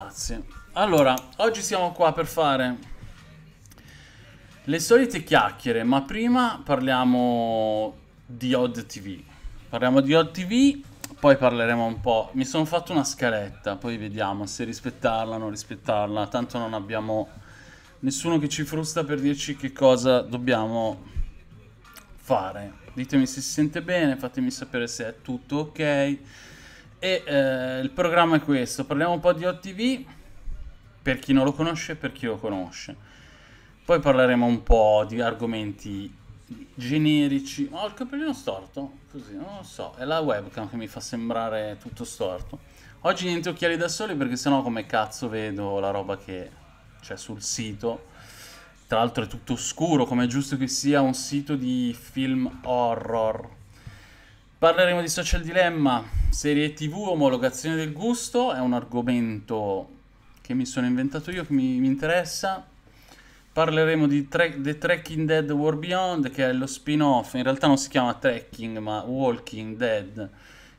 Grazie. Allora, oggi siamo qua per fare le solite chiacchiere, ma prima parliamo di Odd TV. Parliamo di Odd TV, poi parleremo un po'. Mi sono fatto una scaletta, poi vediamo se rispettarla o non rispettarla. Tanto non abbiamo nessuno che ci frusta per dirci che cosa dobbiamo fare. Ditemi se si sente bene, fatemi sapere se è tutto ok e eh, il programma è questo, parliamo un po' di OTV per chi non lo conosce e per chi lo conosce. Poi parleremo un po' di argomenti generici. Ma oh, ho il capellino storto? Così, non lo so. È la webcam che mi fa sembrare tutto storto. Oggi niente occhiali da soli perché sennò come cazzo vedo la roba che c'è sul sito. Tra l'altro è tutto scuro, come è giusto che sia un sito di film horror. Parleremo di Social Dilemma, serie TV, omologazione del gusto, è un argomento che mi sono inventato io, che mi, mi interessa. Parleremo di tre, The Trekking Dead War Beyond, che è lo spin-off, in realtà non si chiama Trekking, ma Walking Dead.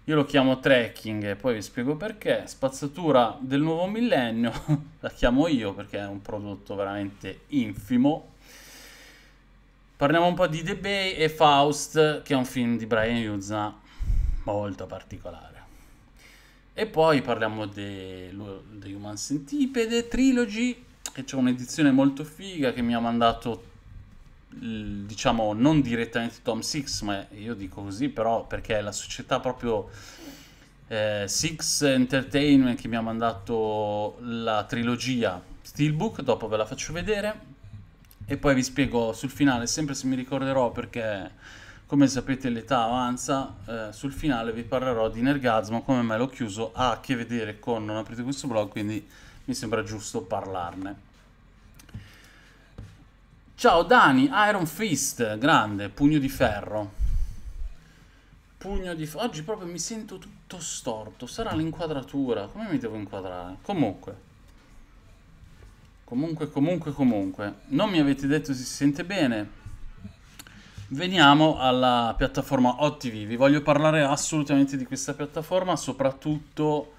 Io lo chiamo Trekking e poi vi spiego perché. Spazzatura del nuovo millennio, la chiamo io perché è un prodotto veramente infimo, Parliamo un po' di The Bay e Faust, che è un film di Brian Yuzna molto particolare. E poi parliamo di The Human Centipede Trilogy, che c'è un'edizione molto figa che mi ha mandato, diciamo, non direttamente Tom Six, ma io dico così, però perché è la società proprio eh, Six Entertainment che mi ha mandato la trilogia Steelbook, dopo ve la faccio vedere e poi vi spiego sul finale, sempre se mi ricorderò perché come sapete l'età avanza, eh, sul finale vi parlerò di Nergazmo, come me l'ho chiuso, ha a che vedere con Non aprite questo blog, quindi mi sembra giusto parlarne. Ciao Dani, Iron Fist, grande, pugno di ferro. Pugno di ferro. Oggi proprio mi sento tutto storto, sarà l'inquadratura, come mi devo inquadrare? Comunque... Comunque, comunque, comunque. Non mi avete detto se si sente bene. Veniamo alla piattaforma OTV. Vi voglio parlare assolutamente di questa piattaforma, soprattutto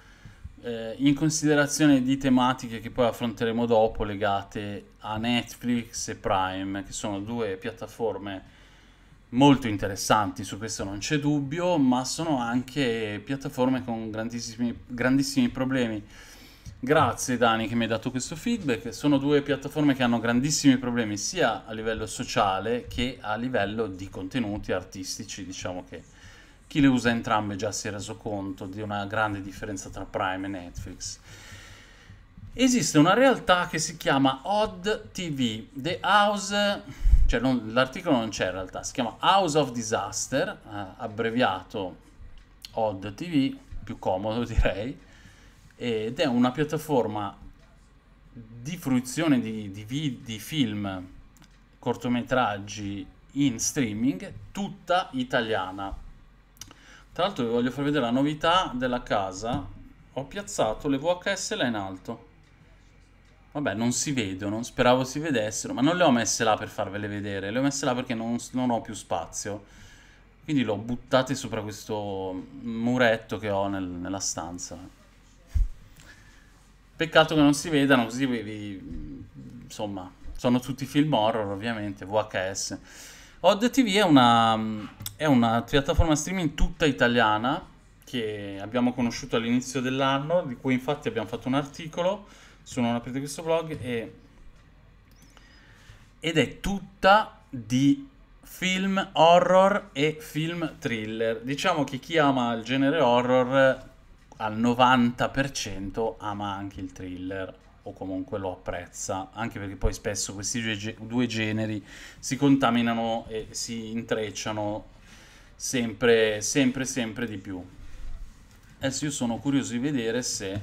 eh, in considerazione di tematiche che poi affronteremo dopo legate a Netflix e Prime, che sono due piattaforme molto interessanti, su questo non c'è dubbio, ma sono anche piattaforme con grandissimi, grandissimi problemi Grazie Dani che mi hai dato questo feedback. Sono due piattaforme che hanno grandissimi problemi sia a livello sociale che a livello di contenuti artistici. Diciamo che chi le usa entrambe già si è reso conto di una grande differenza tra Prime e Netflix. Esiste una realtà che si chiama Odd TV, The House, cioè l'articolo non c'è in realtà, si chiama House of Disaster, eh, abbreviato Odd TV, più comodo direi ed è una piattaforma di fruizione di, di, di film, cortometraggi in streaming, tutta italiana. Tra l'altro vi voglio far vedere la novità della casa, ho piazzato le VHS là in alto. Vabbè, non si vedono, speravo si vedessero, ma non le ho messe là per farvele vedere, le ho messe là perché non, non ho più spazio. Quindi le ho buttate sopra questo muretto che ho nel, nella stanza. Peccato che non si vedano, così vi, vi, insomma, sono tutti film horror ovviamente, VHS. Odd TV è una, è una piattaforma streaming tutta italiana che abbiamo conosciuto all'inizio dell'anno, di cui infatti abbiamo fatto un articolo su Non aprite questo blog e, ed è tutta di film horror e film thriller. Diciamo che chi ama il genere horror al 90% ama anche il thriller o comunque lo apprezza, anche perché poi spesso questi due, generi si contaminano e si intrecciano sempre, sempre, sempre di più. Adesso io sono curioso di vedere se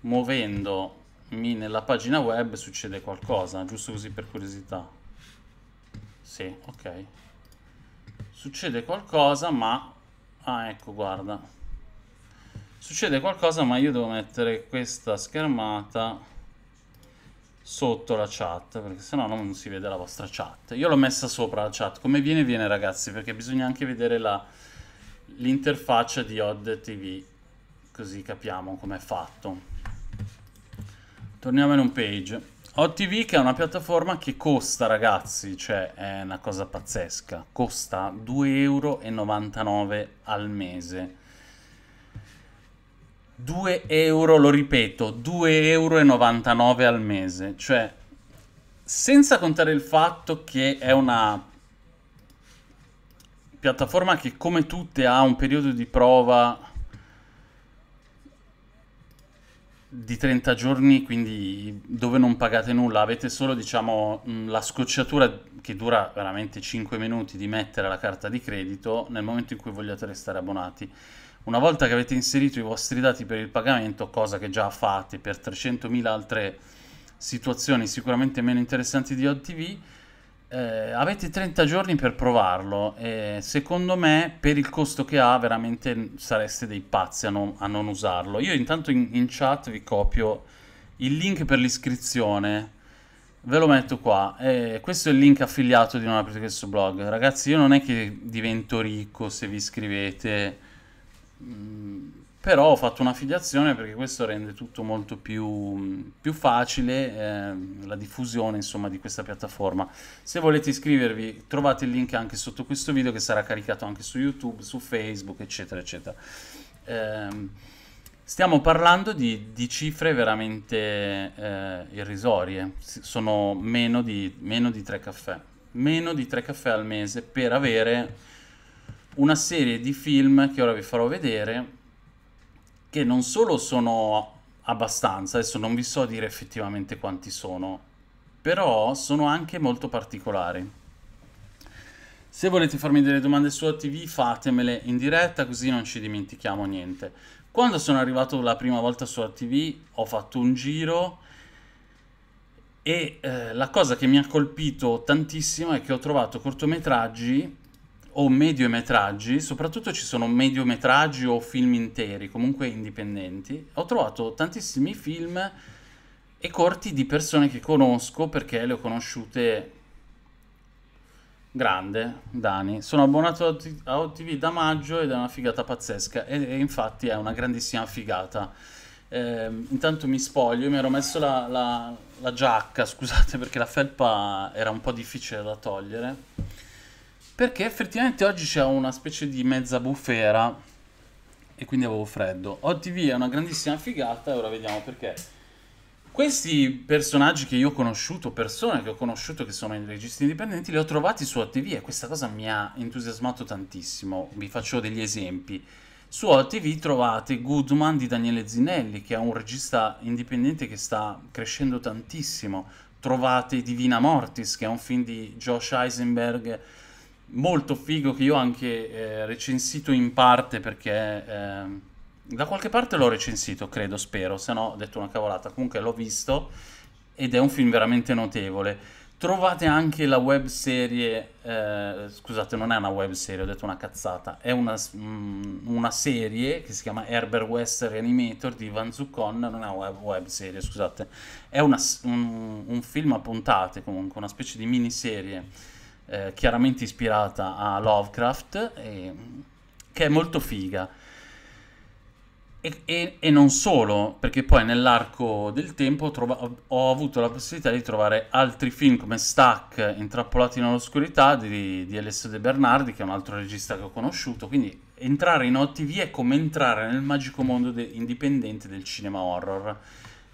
muovendomi nella pagina web succede qualcosa, giusto così per curiosità. Sì, ok. Succede qualcosa, ma... Ah, ecco, guarda. Succede qualcosa ma io devo mettere questa schermata sotto la chat perché sennò non si vede la vostra chat. Io l'ho messa sopra la chat. Come viene viene ragazzi perché bisogna anche vedere l'interfaccia di Odd TV così capiamo com'è fatto. Torniamo in un page. OTV che è una piattaforma che costa ragazzi, cioè è una cosa pazzesca, costa 2,99 euro al mese. 2 euro, lo ripeto, 2,99 euro al mese, cioè senza contare il fatto che è una piattaforma che come tutte ha un periodo di prova di 30 giorni, quindi dove non pagate nulla, avete solo diciamo mm, la scocciatura che dura veramente 5 minuti di mettere la carta di credito nel momento in cui vogliate restare abbonati. Una volta che avete inserito i vostri dati per il pagamento, cosa che già fate per 300.000 altre situazioni sicuramente meno interessanti di OTV, eh, avete 30 giorni per provarlo e secondo me per il costo che ha veramente sareste dei pazzi a non, a non usarlo. Io intanto in, in chat vi copio il link per l'iscrizione ve lo metto qua. Eh, questo è il link affiliato di Non aprite questo blog. Ragazzi, io non è che divento ricco se vi iscrivete Mm, però ho fatto una filiazione perché questo rende tutto molto più, mm, più facile eh, la diffusione insomma, di questa piattaforma. Se volete iscrivervi trovate il link anche sotto questo video che sarà caricato anche su YouTube, su Facebook eccetera eccetera. Eh, Stiamo parlando di, di cifre veramente eh, irrisorie, sono meno di, meno di 3 caffè, meno di 3 caffè al mese per avere una serie di film che ora vi farò vedere che non solo sono abbastanza, adesso non vi so dire effettivamente quanti sono, però sono anche molto particolari. Se volete farmi delle domande su TV fatemele in diretta così non ci dimentichiamo niente. Quando sono arrivato la prima volta su TV ho fatto un giro e eh, la cosa che mi ha colpito tantissimo è che ho trovato cortometraggi o mediometraggi, soprattutto ci sono mediometraggi o film interi, comunque indipendenti, ho trovato tantissimi film e corti di persone che conosco perché le ho conosciute grande, Dani. Sono abbonato a OTV da maggio ed è una figata pazzesca e, e infatti è una grandissima figata. Eh, intanto mi spoglio, mi ero messo la, la, la giacca, scusate perché la felpa era un po' difficile da togliere perché effettivamente oggi c'è una specie di mezza bufera e quindi avevo freddo. OTV è una grandissima figata e ora vediamo perché. Questi personaggi che io ho conosciuto, persone che ho conosciuto che sono registi indipendenti, li ho trovati su OTV e questa cosa mi ha entusiasmato tantissimo. Vi faccio degli esempi. Su OTV trovate Goodman di Daniele Zinelli, che è un regista indipendente che sta crescendo tantissimo. Trovate Divina Mortis, che è un film di Josh Eisenberg molto figo che io ho anche eh, recensito in parte perché eh, da qualche parte l'ho recensito, credo, spero, se no ho detto una cavolata, comunque l'ho visto ed è un film veramente notevole. Trovate anche la webserie, eh, scusate non è una webserie, ho detto una cazzata, è una, mh, mm, una serie che si chiama Herbert West Reanimator di Van Zuccon, non è una webserie, scusate, è una, un, un film a puntate comunque, una specie di miniserie eh, chiaramente ispirata a Lovecraft, e, che è molto figa. E, e, e, non solo, perché poi nell'arco del tempo trova- ho avuto la possibilità di trovare altri film come Stack, Intrappolati nell'oscurità di, di Alessio De Bernardi, che è un altro regista che ho conosciuto. Quindi entrare in OTV è come entrare nel magico mondo de- indipendente del cinema horror.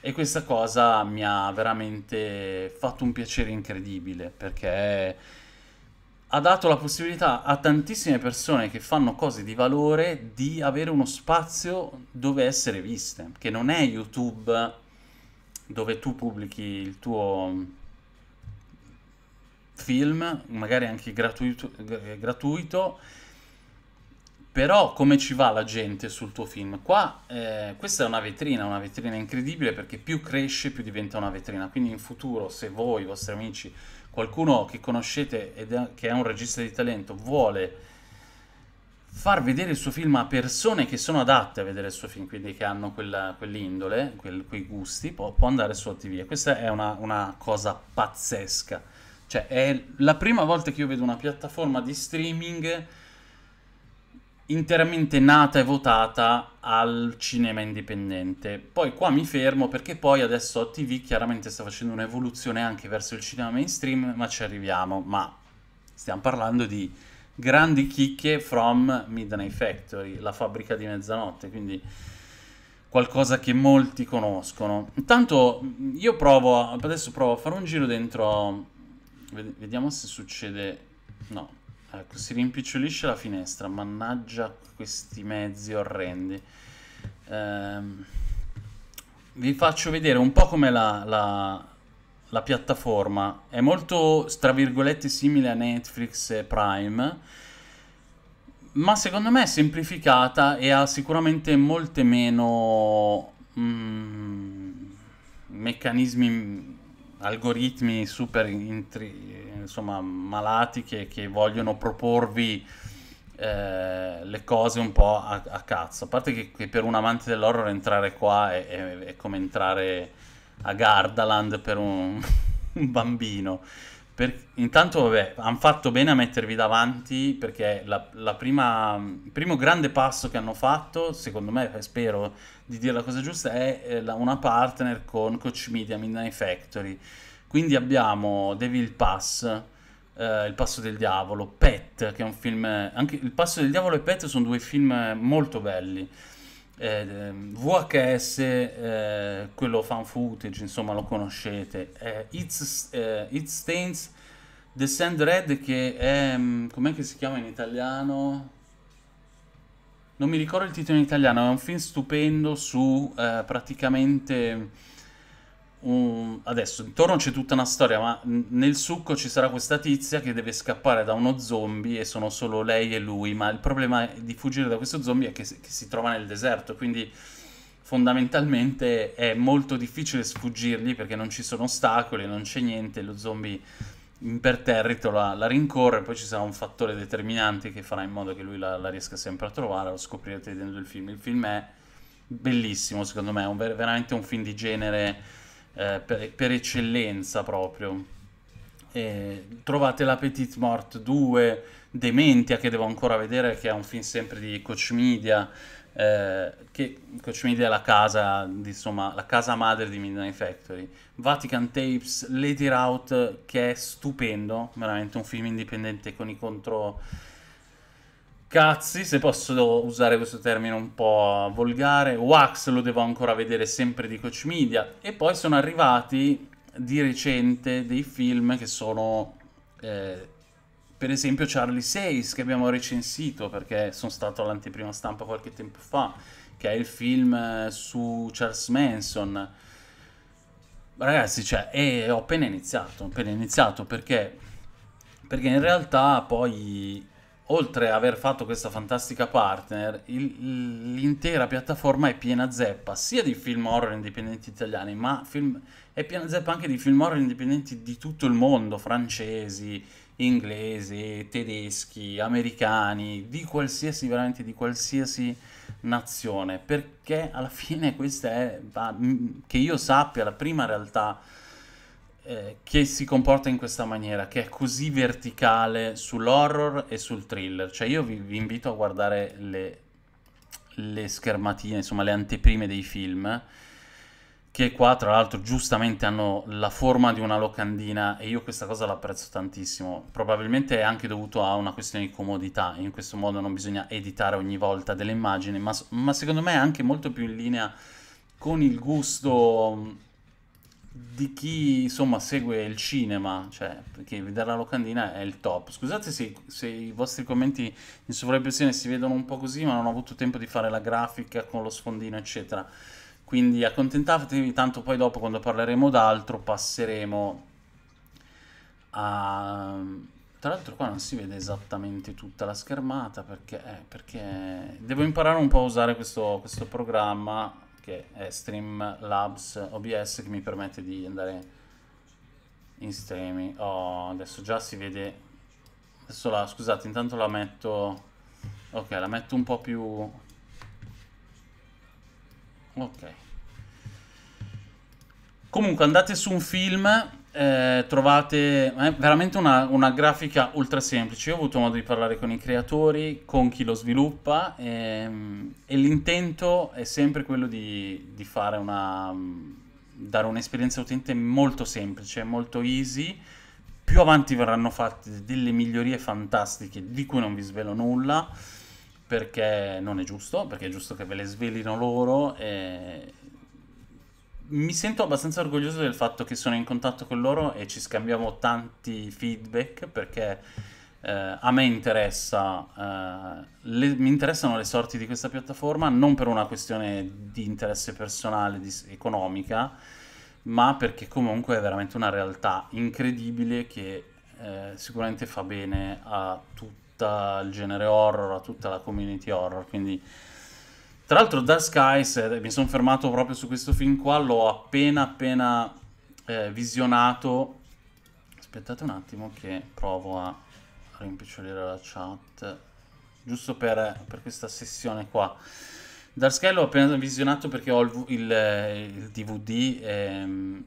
E questa cosa mi ha veramente fatto un piacere incredibile, perché ha dato la possibilità a tantissime persone che fanno cose di valore di avere uno spazio dove essere viste, che non è YouTube dove tu pubblichi il tuo film, magari anche gratuito, eh, gratuito però come ci va la gente sul tuo film? Qua, eh, questa è una vetrina, una vetrina incredibile perché più cresce più diventa una vetrina. Quindi in futuro se voi, i vostri amici, qualcuno che conoscete e che è un regista di talento vuole far vedere il suo film a persone che sono adatte a vedere il suo film, quindi che hanno quella, quell'indole, quel, quei gusti, può, può, andare su ATV. Questa è una, una cosa pazzesca. Cioè è la prima volta che io vedo una piattaforma di streaming interamente nata e votata al cinema indipendente. Poi qua mi fermo perché poi adesso TV chiaramente sta facendo un'evoluzione anche verso il cinema mainstream, ma ci arriviamo, ma stiamo parlando di grandi chicche from Midnight Factory, la fabbrica di mezzanotte, quindi qualcosa che molti conoscono. Intanto io provo, adesso provo a fare un giro dentro, vediamo se succede, no, Ecco, si rimpicciolisce la finestra, mannaggia questi mezzi orrendi. Ehm, vi faccio vedere un po' come la, la, la piattaforma. È molto, tra virgolette, simile a Netflix e Prime, ma secondo me è semplificata e ha sicuramente molte meno mm, meccanismi, algoritmi super intri insomma, malati che, che vogliono proporvi eh, le cose un po' a, a cazzo. A parte che, che, per un amante dell'horror entrare qua è, è, è come entrare a Gardaland per un, un bambino. Per, intanto, vabbè, hanno fatto bene a mettervi davanti perché la, la prima, il primo grande passo che hanno fatto, secondo me, spero di dire la cosa giusta, è eh, la, una partner con Coach Media Midnight Factory quindi abbiamo Devil Pass, eh, Il passo del diavolo, Pet, che è un film... Anche Il passo del diavolo e Pet sono due film molto belli. Eh, VHS, eh, quello fan footage, insomma lo conoscete. Eh, It's, eh, It Stains The Sand Red che è... Mm, com'è che si chiama in italiano? Non mi ricordo il titolo in italiano, è un film stupendo su eh, praticamente un... adesso intorno c'è tutta una storia, ma nel succo ci sarà questa tizia che deve scappare da uno zombie e sono solo lei e lui, ma il problema di fuggire da questo zombie è che, si, che si trova nel deserto, quindi fondamentalmente è molto difficile sfuggirgli perché non ci sono ostacoli, non c'è niente, lo zombie imperterrito la, la rincorre, poi ci sarà un fattore determinante che farà in modo che lui la, la riesca sempre a trovare, lo scoprirete dentro il film. Il film è bellissimo secondo me, è un, veramente un film di genere eh, per, per, eccellenza proprio. E trovate La Petite Mort 2, Dementia che devo ancora vedere, che è un film sempre di Coach Media, eh, che Coach Media è la casa, insomma, la casa madre di Midnight Factory. Vatican Tapes, Lady Route, che è stupendo, veramente un film indipendente con i contro cazzi, se posso usare questo termine un po' volgare, Wax lo devo ancora vedere sempre di Coach Media, e poi sono arrivati di recente dei film che sono... Eh, per esempio Charlie Says che abbiamo recensito perché sono stato all'anteprima stampa qualche tempo fa, che è il film eh, su Charles Manson. Ragazzi, cioè, e ho appena iniziato, appena iniziato perché, perché in realtà poi oltre a aver fatto questa fantastica partner, il, l'intera piattaforma è piena zeppa, sia di film horror indipendenti italiani, ma film, è piena zeppa anche di film horror indipendenti di tutto il mondo, francesi, inglesi, tedeschi, americani, di qualsiasi, veramente di qualsiasi nazione, perché alla fine questa è, che io sappia, la prima realtà eh, che si comporta in questa maniera, che è così verticale sull'horror e sul thriller. Cioè io vi, vi invito a guardare le, le schermatine, insomma le anteprime dei film che qua tra l'altro giustamente hanno la forma di una locandina e io questa cosa l'apprezzo tantissimo. Probabilmente è anche dovuto a una questione di comodità, in questo modo non bisogna editare ogni volta delle immagini, ma, ma secondo me è anche molto più in linea con il gusto di chi insomma segue il cinema, cioè perché vedere la locandina è il top. Scusate se, se i vostri commenti in sovrappressione si vedono un po' così, ma non ho avuto tempo di fare la grafica con lo sfondino, eccetera. Quindi accontentatevi, tanto poi dopo quando parleremo d'altro passeremo a... Tra l'altro qua non si vede esattamente tutta la schermata perché, eh, perché devo imparare un po' a usare questo, questo programma che è Streamlabs OBS che mi permette di andare in streaming. Oh, adesso già si vede. Adesso la, scusate, intanto la metto. Ok, la metto un po' più. Ok. Comunque andate su un film eh, trovate eh, veramente una, una, grafica ultra semplice. Io ho avuto modo di parlare con i creatori, con chi lo sviluppa ehm, e l'intento è sempre quello di, di fare una, mm, dare un'esperienza utente molto semplice, molto easy. Più avanti verranno fatte delle migliorie fantastiche di cui non vi svelo nulla perché non è giusto, perché è giusto che ve le svelino loro e, mi sento abbastanza orgoglioso del fatto che sono in contatto con loro e ci scambiamo tanti feedback perché eh, a me interessa, eh, le, mi interessano le sorti di questa piattaforma non per una questione di interesse personale, di, economica, ma perché comunque è veramente una realtà incredibile che eh, sicuramente fa bene a tutto il genere horror, a tutta la community horror, quindi tra l'altro Da Skies, eh, mi sono fermato proprio su questo film qua, l'ho appena appena eh, visionato. Aspettate un attimo che provo a rimpicciolire la chat, giusto per, per questa sessione qua. Dark Sky l'ho appena visionato perché ho il, il, eh, il DVD e, ehm,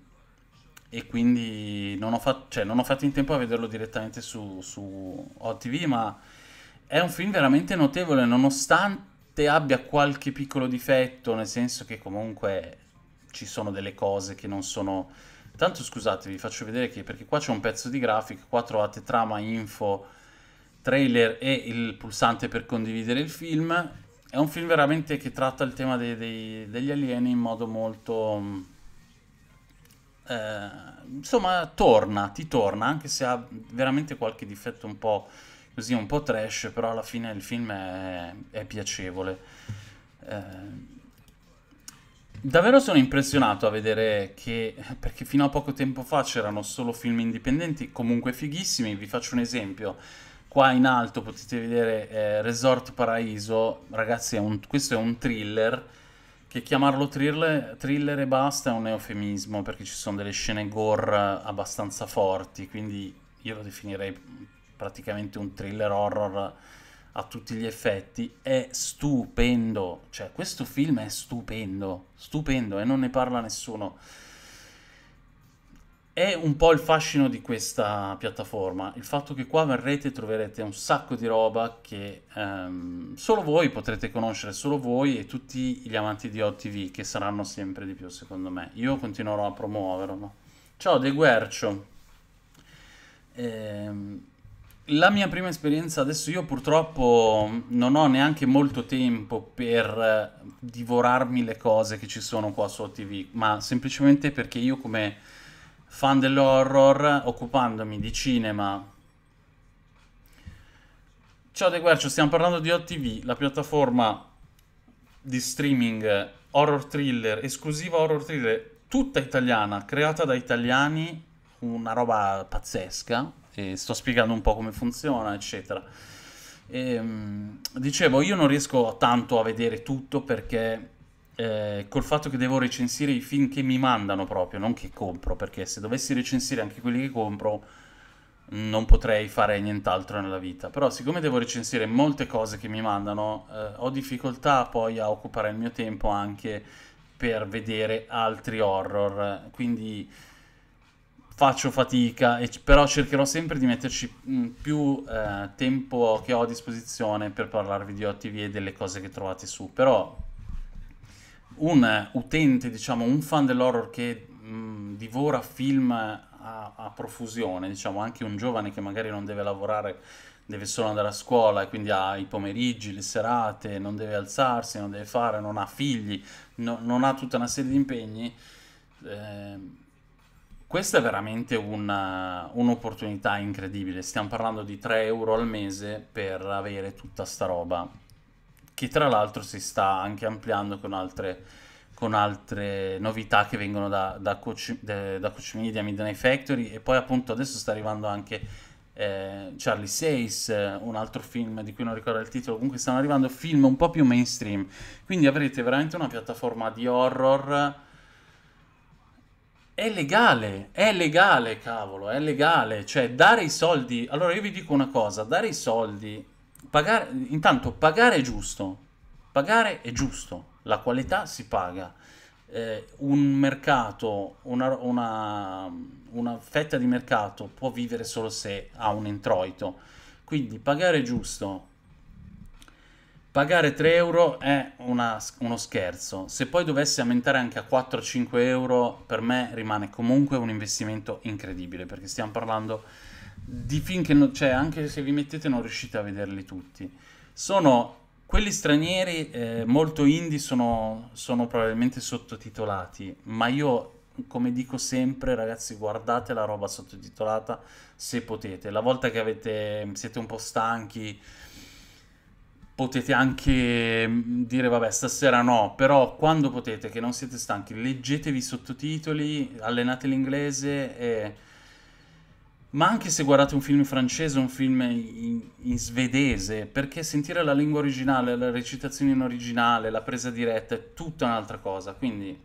e quindi non ho, fatto, cioè, non ho, fatto in tempo a vederlo direttamente su, su OTV, ma è un film veramente notevole nonostante nonostante abbia qualche piccolo difetto, nel senso che comunque ci sono delle cose che non sono... Tanto scusate, vi faccio vedere che perché qua c'è un pezzo di grafica, qua trovate trama, info, trailer e il pulsante per condividere il film. È un film veramente che tratta il tema dei, dei, degli alieni in modo molto... Eh, insomma, torna, ti torna, anche se ha veramente qualche difetto un po' così un po' trash, però alla fine il film è, è piacevole. Eh, davvero sono impressionato a vedere che, perché fino a poco tempo fa c'erano solo film indipendenti, comunque fighissimi, vi faccio un esempio. Qua in alto potete vedere eh, Resort Paraiso, ragazzi è un, questo è un thriller, che chiamarlo thriller, thriller e basta è un eufemismo, perché ci sono delle scene gore abbastanza forti, quindi io lo definirei praticamente un thriller horror a tutti gli effetti, è stupendo, cioè questo film è stupendo, stupendo e non ne parla nessuno. È un po' il fascino di questa piattaforma, il fatto che qua verrete e troverete un sacco di roba che um, solo voi potrete conoscere, solo voi e tutti gli amanti di OTV, che saranno sempre di più secondo me. Io continuerò a promuoverlo. Ciao De Guercio. Ehm la mia prima esperienza, adesso io purtroppo non ho neanche molto tempo per eh, divorarmi le cose che ci sono qua su OTV, ma semplicemente perché io come fan dell'horror, occupandomi di cinema... Ciao De Guercio, stiamo parlando di OTV, la piattaforma di streaming horror thriller, esclusiva horror thriller, tutta italiana, creata da italiani, una roba pazzesca, e sto spiegando un po' come funziona, eccetera. E, ehm, dicevo, io non riesco tanto a vedere tutto perché eh, col fatto che devo recensire i film che mi mandano proprio, non che compro, perché se dovessi recensire anche quelli che compro non potrei fare nient'altro nella vita. Però siccome devo recensire molte cose che mi mandano, eh, ho difficoltà poi a occupare il mio tempo anche per vedere altri horror. Quindi faccio fatica, e, però cercherò sempre di metterci mh, mm, più eh, tempo che ho a disposizione per parlarvi di OTV e delle cose che trovate su. Però un utente, diciamo, un fan dell'horror che mh, mm, divora film a, a, profusione, diciamo, anche un giovane che magari non deve lavorare, deve solo andare a scuola e quindi ha i pomeriggi, le serate, non deve alzarsi, non deve fare, non ha figli, no, non ha tutta una serie di impegni. Eh, questa è veramente una, eh, un'opportunità incredibile. Stiamo parlando di 3 euro al mese per avere tutta sta roba. Che tra l'altro si sta anche ampliando con altre, con altre novità che vengono da, da, Coach, da, da Coach Media, Midnight Factory. E poi appunto adesso sta arrivando anche eh, Charlie Says, eh, un altro film di cui non ricordo il titolo. Comunque stanno arrivando film un po' più mainstream. Quindi avrete veramente una piattaforma di horror è legale, è legale, cavolo, è legale. Cioè, dare i soldi... Allora, io vi dico una cosa, dare i soldi... Pagare... Intanto, pagare è giusto. Pagare è giusto. La qualità si paga. Eh, un mercato, una, una, una fetta di mercato può vivere solo se ha un introito. Quindi pagare è giusto, Pagare 3 euro è una, uno scherzo, se poi dovessi aumentare anche a 4-5 euro per me rimane comunque un investimento incredibile perché stiamo parlando di finché, che cioè, anche se vi mettete non riuscite a vederli tutti. Sono quelli stranieri, eh, molto indie, sono, sono probabilmente sottotitolati, ma io come dico sempre, ragazzi, guardate la roba sottotitolata se potete. La volta che avete, siete un po' stanchi potete anche mm, dire vabbè stasera no, però quando potete, che non siete stanchi, leggetevi i sottotitoli, allenate l'inglese e... Ma anche se guardate un film francese, un film in, in svedese, perché sentire la lingua originale, la recitazione in originale, la presa diretta è tutta un'altra cosa. Quindi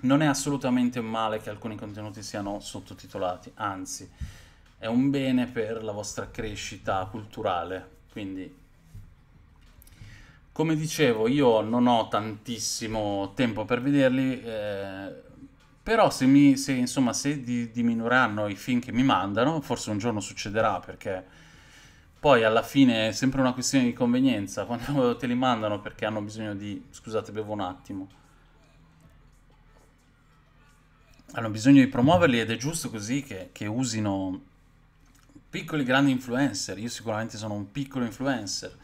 non è assolutamente un male che alcuni contenuti siano sottotitolati, anzi è un bene per la vostra crescita culturale. Quindi come dicevo, io non ho tantissimo tempo per vederli, eh, però se, mi, se, insomma, se di, diminuiranno i film che mi mandano, forse un giorno succederà perché poi alla fine è sempre una questione di convenienza, quando te li mandano perché hanno bisogno di... scusate, bevo un attimo. Hanno bisogno di promuoverli ed è giusto così che, che usino piccoli grandi influencer, io sicuramente sono un piccolo influencer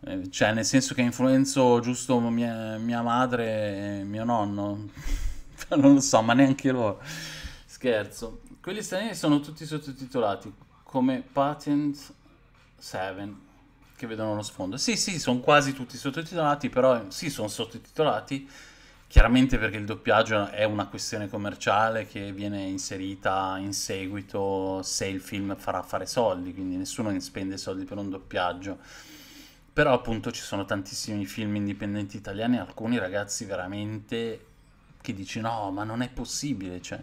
eh, cioè, nel senso che influenzo giusto mia, mia madre e mio nonno. non lo so, ma neanche loro. Scherzo. Quelli stranieri sono tutti sottotitolati come Patent 7 che vedono lo sfondo. Sì, sì, sono quasi tutti sottotitolati, però sì, sono sottotitolati chiaramente perché il doppiaggio è una questione commerciale che viene inserita in seguito se il film farà fare soldi, quindi nessuno spende soldi per un doppiaggio però appunto ci sono tantissimi film indipendenti italiani, alcuni ragazzi veramente che dici no, ma non è possibile, cioè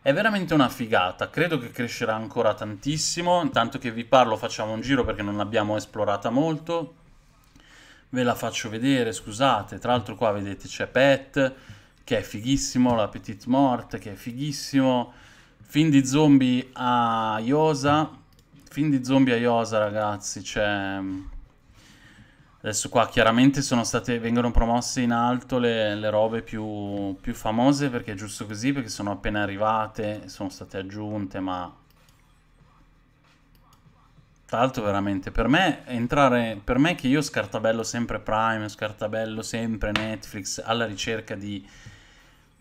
è veramente una figata, credo che crescerà ancora tantissimo, intanto che vi parlo facciamo un giro perché non l'abbiamo esplorata molto, ve la faccio vedere, scusate, tra l'altro qua vedete c'è Pet, che è fighissimo, la Petite Morte, che è fighissimo, film di zombie a Iosa, film di zombie a Iosa ragazzi, c'è... Adesso qua chiaramente state, vengono promosse in alto le, le robe più, più, famose perché è giusto così, perché sono appena arrivate, sono state aggiunte, ma... Tra l'altro veramente, per me entrare, per me che io scartabello sempre Prime, scartabello sempre Netflix alla ricerca di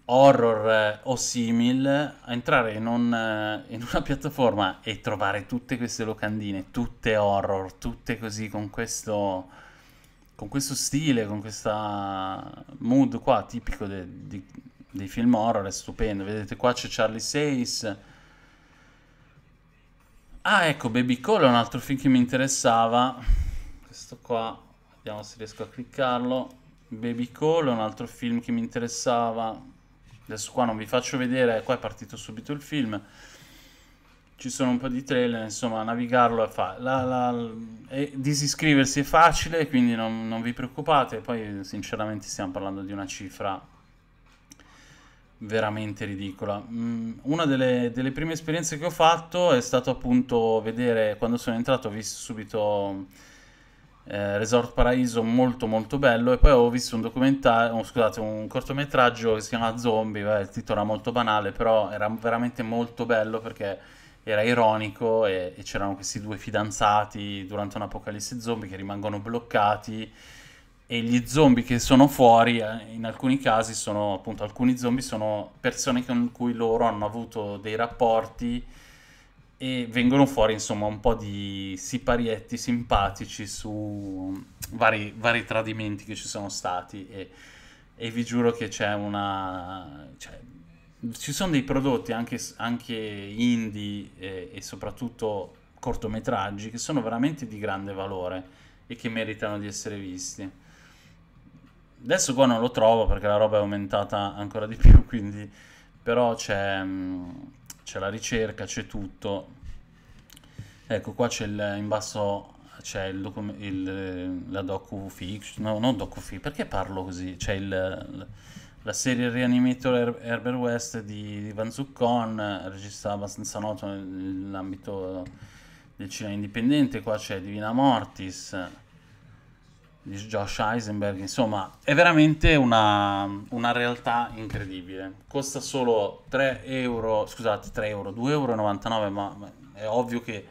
horror eh, o simil, entrare in, un, eh, in, una piattaforma e trovare tutte queste locandine, tutte horror, tutte così con questo con questo stile, con questa mood qua, tipico de, de, dei film horror, è stupendo. Vedete qua c'è Charlie Says. Ah, ecco, Baby Call è un altro film che mi interessava. Questo qua, vediamo se riesco a cliccarlo. Baby Call è un altro film che mi interessava. Adesso qua non vi faccio vedere, qua è partito subito il film ci sono un po' di trailer, insomma, navigarlo è facile. disiscriversi è facile, quindi non, non, vi preoccupate. Poi, sinceramente, stiamo parlando di una cifra veramente ridicola. Mm, una delle, delle, prime esperienze che ho fatto è stato appunto vedere, quando sono entrato ho visto subito eh, Resort Paraiso, molto molto bello, e poi ho visto un documentario, oh, scusate, un cortometraggio che si chiama Zombie, beh, il titolo era molto banale, però era veramente molto bello perché era ironico e, e, c'erano questi due fidanzati durante un apocalisse zombie che rimangono bloccati e gli zombie che sono fuori eh, in alcuni casi sono appunto alcuni zombie sono persone con cui loro hanno avuto dei rapporti e vengono fuori insomma un po' di siparietti simpatici su vari, vari tradimenti che ci sono stati e, e vi giuro che c'è una... Cioè, ci sono dei prodotti anche, anche indie e, e, soprattutto cortometraggi che sono veramente di grande valore e che meritano di essere visti. Adesso qua non lo trovo perché la roba è aumentata ancora di più, quindi però c'è, mm, c'è la ricerca, c'è tutto. Ecco qua c'è il, in basso c'è il il, la docu-fiction, no, non docu-fiction, perché parlo così? C'è il, il la serie Rianimator Her- Herbert West di, di Van Zuccon, regista abbastanza noto nell'ambito del cinema indipendente, qua c'è Divina Mortis di Josh Eisenberg, insomma è veramente una, una realtà incredibile, costa solo 3 euro, scusate 3 euro, 2,99 euro, ma, ma è ovvio che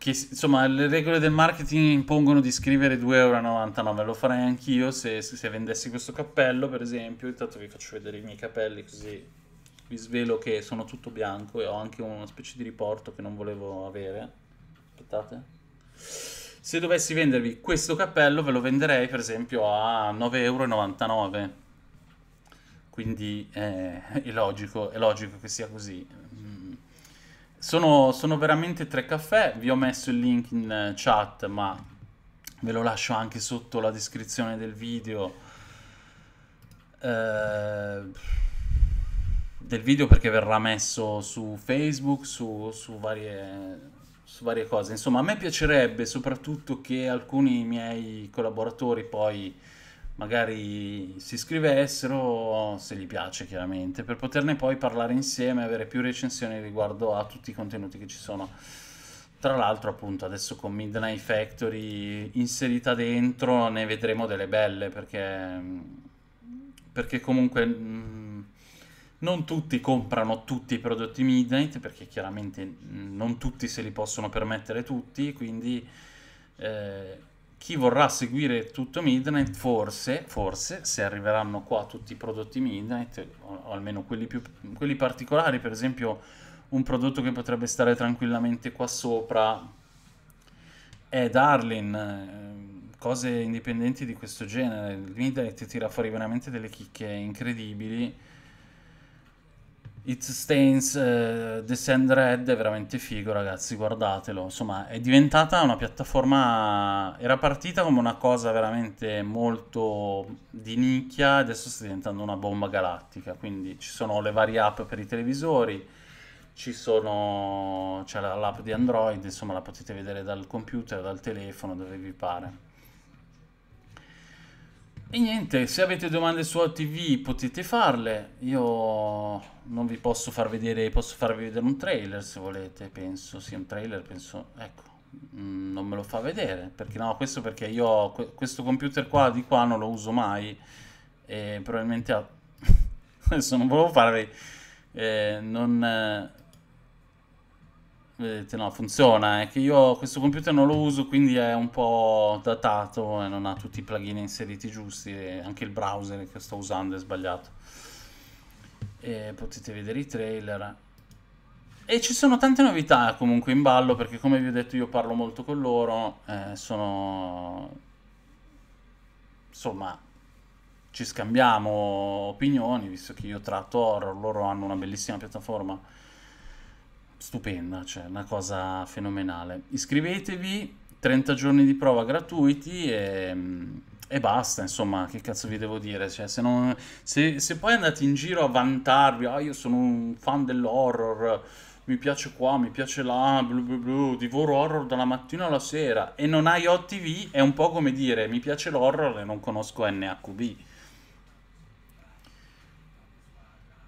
che insomma le regole del marketing impongono di scrivere 2,99 euro, lo farei anch'io se, se, vendessi questo cappello per esempio, intanto vi faccio vedere i miei capelli così vi svelo che sono tutto bianco e ho anche una specie di riporto che non volevo avere, aspettate, se dovessi vendervi questo cappello ve lo venderei per esempio a 9,99 euro, quindi eh, è, logico, è logico che sia così, sono, sono, veramente tre caffè, vi ho messo il link in eh, chat, ma ve lo lascio anche sotto la descrizione del video. Eh, del video perché verrà messo su Facebook, su, su, varie, su varie cose. Insomma, a me piacerebbe soprattutto che alcuni miei collaboratori poi magari si iscrivessero, se gli piace chiaramente, per poterne poi parlare insieme, avere più recensioni riguardo a tutti i contenuti che ci sono. Tra l'altro appunto adesso con Midnight Factory inserita dentro ne vedremo delle belle perché, perché comunque mh, mm, non tutti comprano tutti i prodotti Midnight perché chiaramente mm, non tutti se li possono permettere tutti, quindi... Eh, chi vorrà seguire tutto Midnight, forse, forse, se arriveranno qua tutti i prodotti Midnight, o, almeno quelli, più, quelli particolari, per esempio un prodotto che potrebbe stare tranquillamente qua sopra è Darlin, ehm, cose indipendenti di questo genere. Il Midnight tira fuori veramente delle chicche incredibili It Stains uh, Sand Red è veramente figo, ragazzi, guardatelo. Insomma, è diventata una piattaforma... Era partita come una cosa veramente molto di nicchia, adesso sta diventando una bomba galattica. Quindi ci sono le varie app per i televisori, ci sono... c'è l'app di Android, insomma, la potete vedere dal computer, dal telefono, dove vi pare. E niente, se avete domande su OTV potete farle, io non vi posso far vedere, posso farvi vedere un trailer se volete, penso, sì un trailer, penso, ecco, mm, non me lo fa vedere, perché no, questo perché io ho questo computer qua di qua non lo uso mai, e probabilmente ha... adesso non volevo farvi, eh, non, Vedete, no, funziona, è che io questo computer non lo uso, quindi è un po' datato e non ha tutti i plugin inseriti giusti, e anche il browser che sto usando è sbagliato. E potete vedere i trailer. E ci sono tante novità comunque in ballo, perché come vi ho detto io parlo molto con loro, eh, sono... Insomma, ci scambiamo opinioni, visto che io tratto horror, loro hanno una bellissima piattaforma stupenda, cioè una cosa fenomenale. Iscrivetevi, 30 giorni di prova gratuiti e, e basta, insomma, che cazzo vi devo dire? Cioè, se, non, se, se, poi andate in giro a vantarvi, ah, io sono un fan dell'horror, mi piace qua, mi piace là, blu blu blu, divoro horror dalla mattina alla sera e non hai OTV, è un po' come dire mi piace l'horror e non conosco NHB.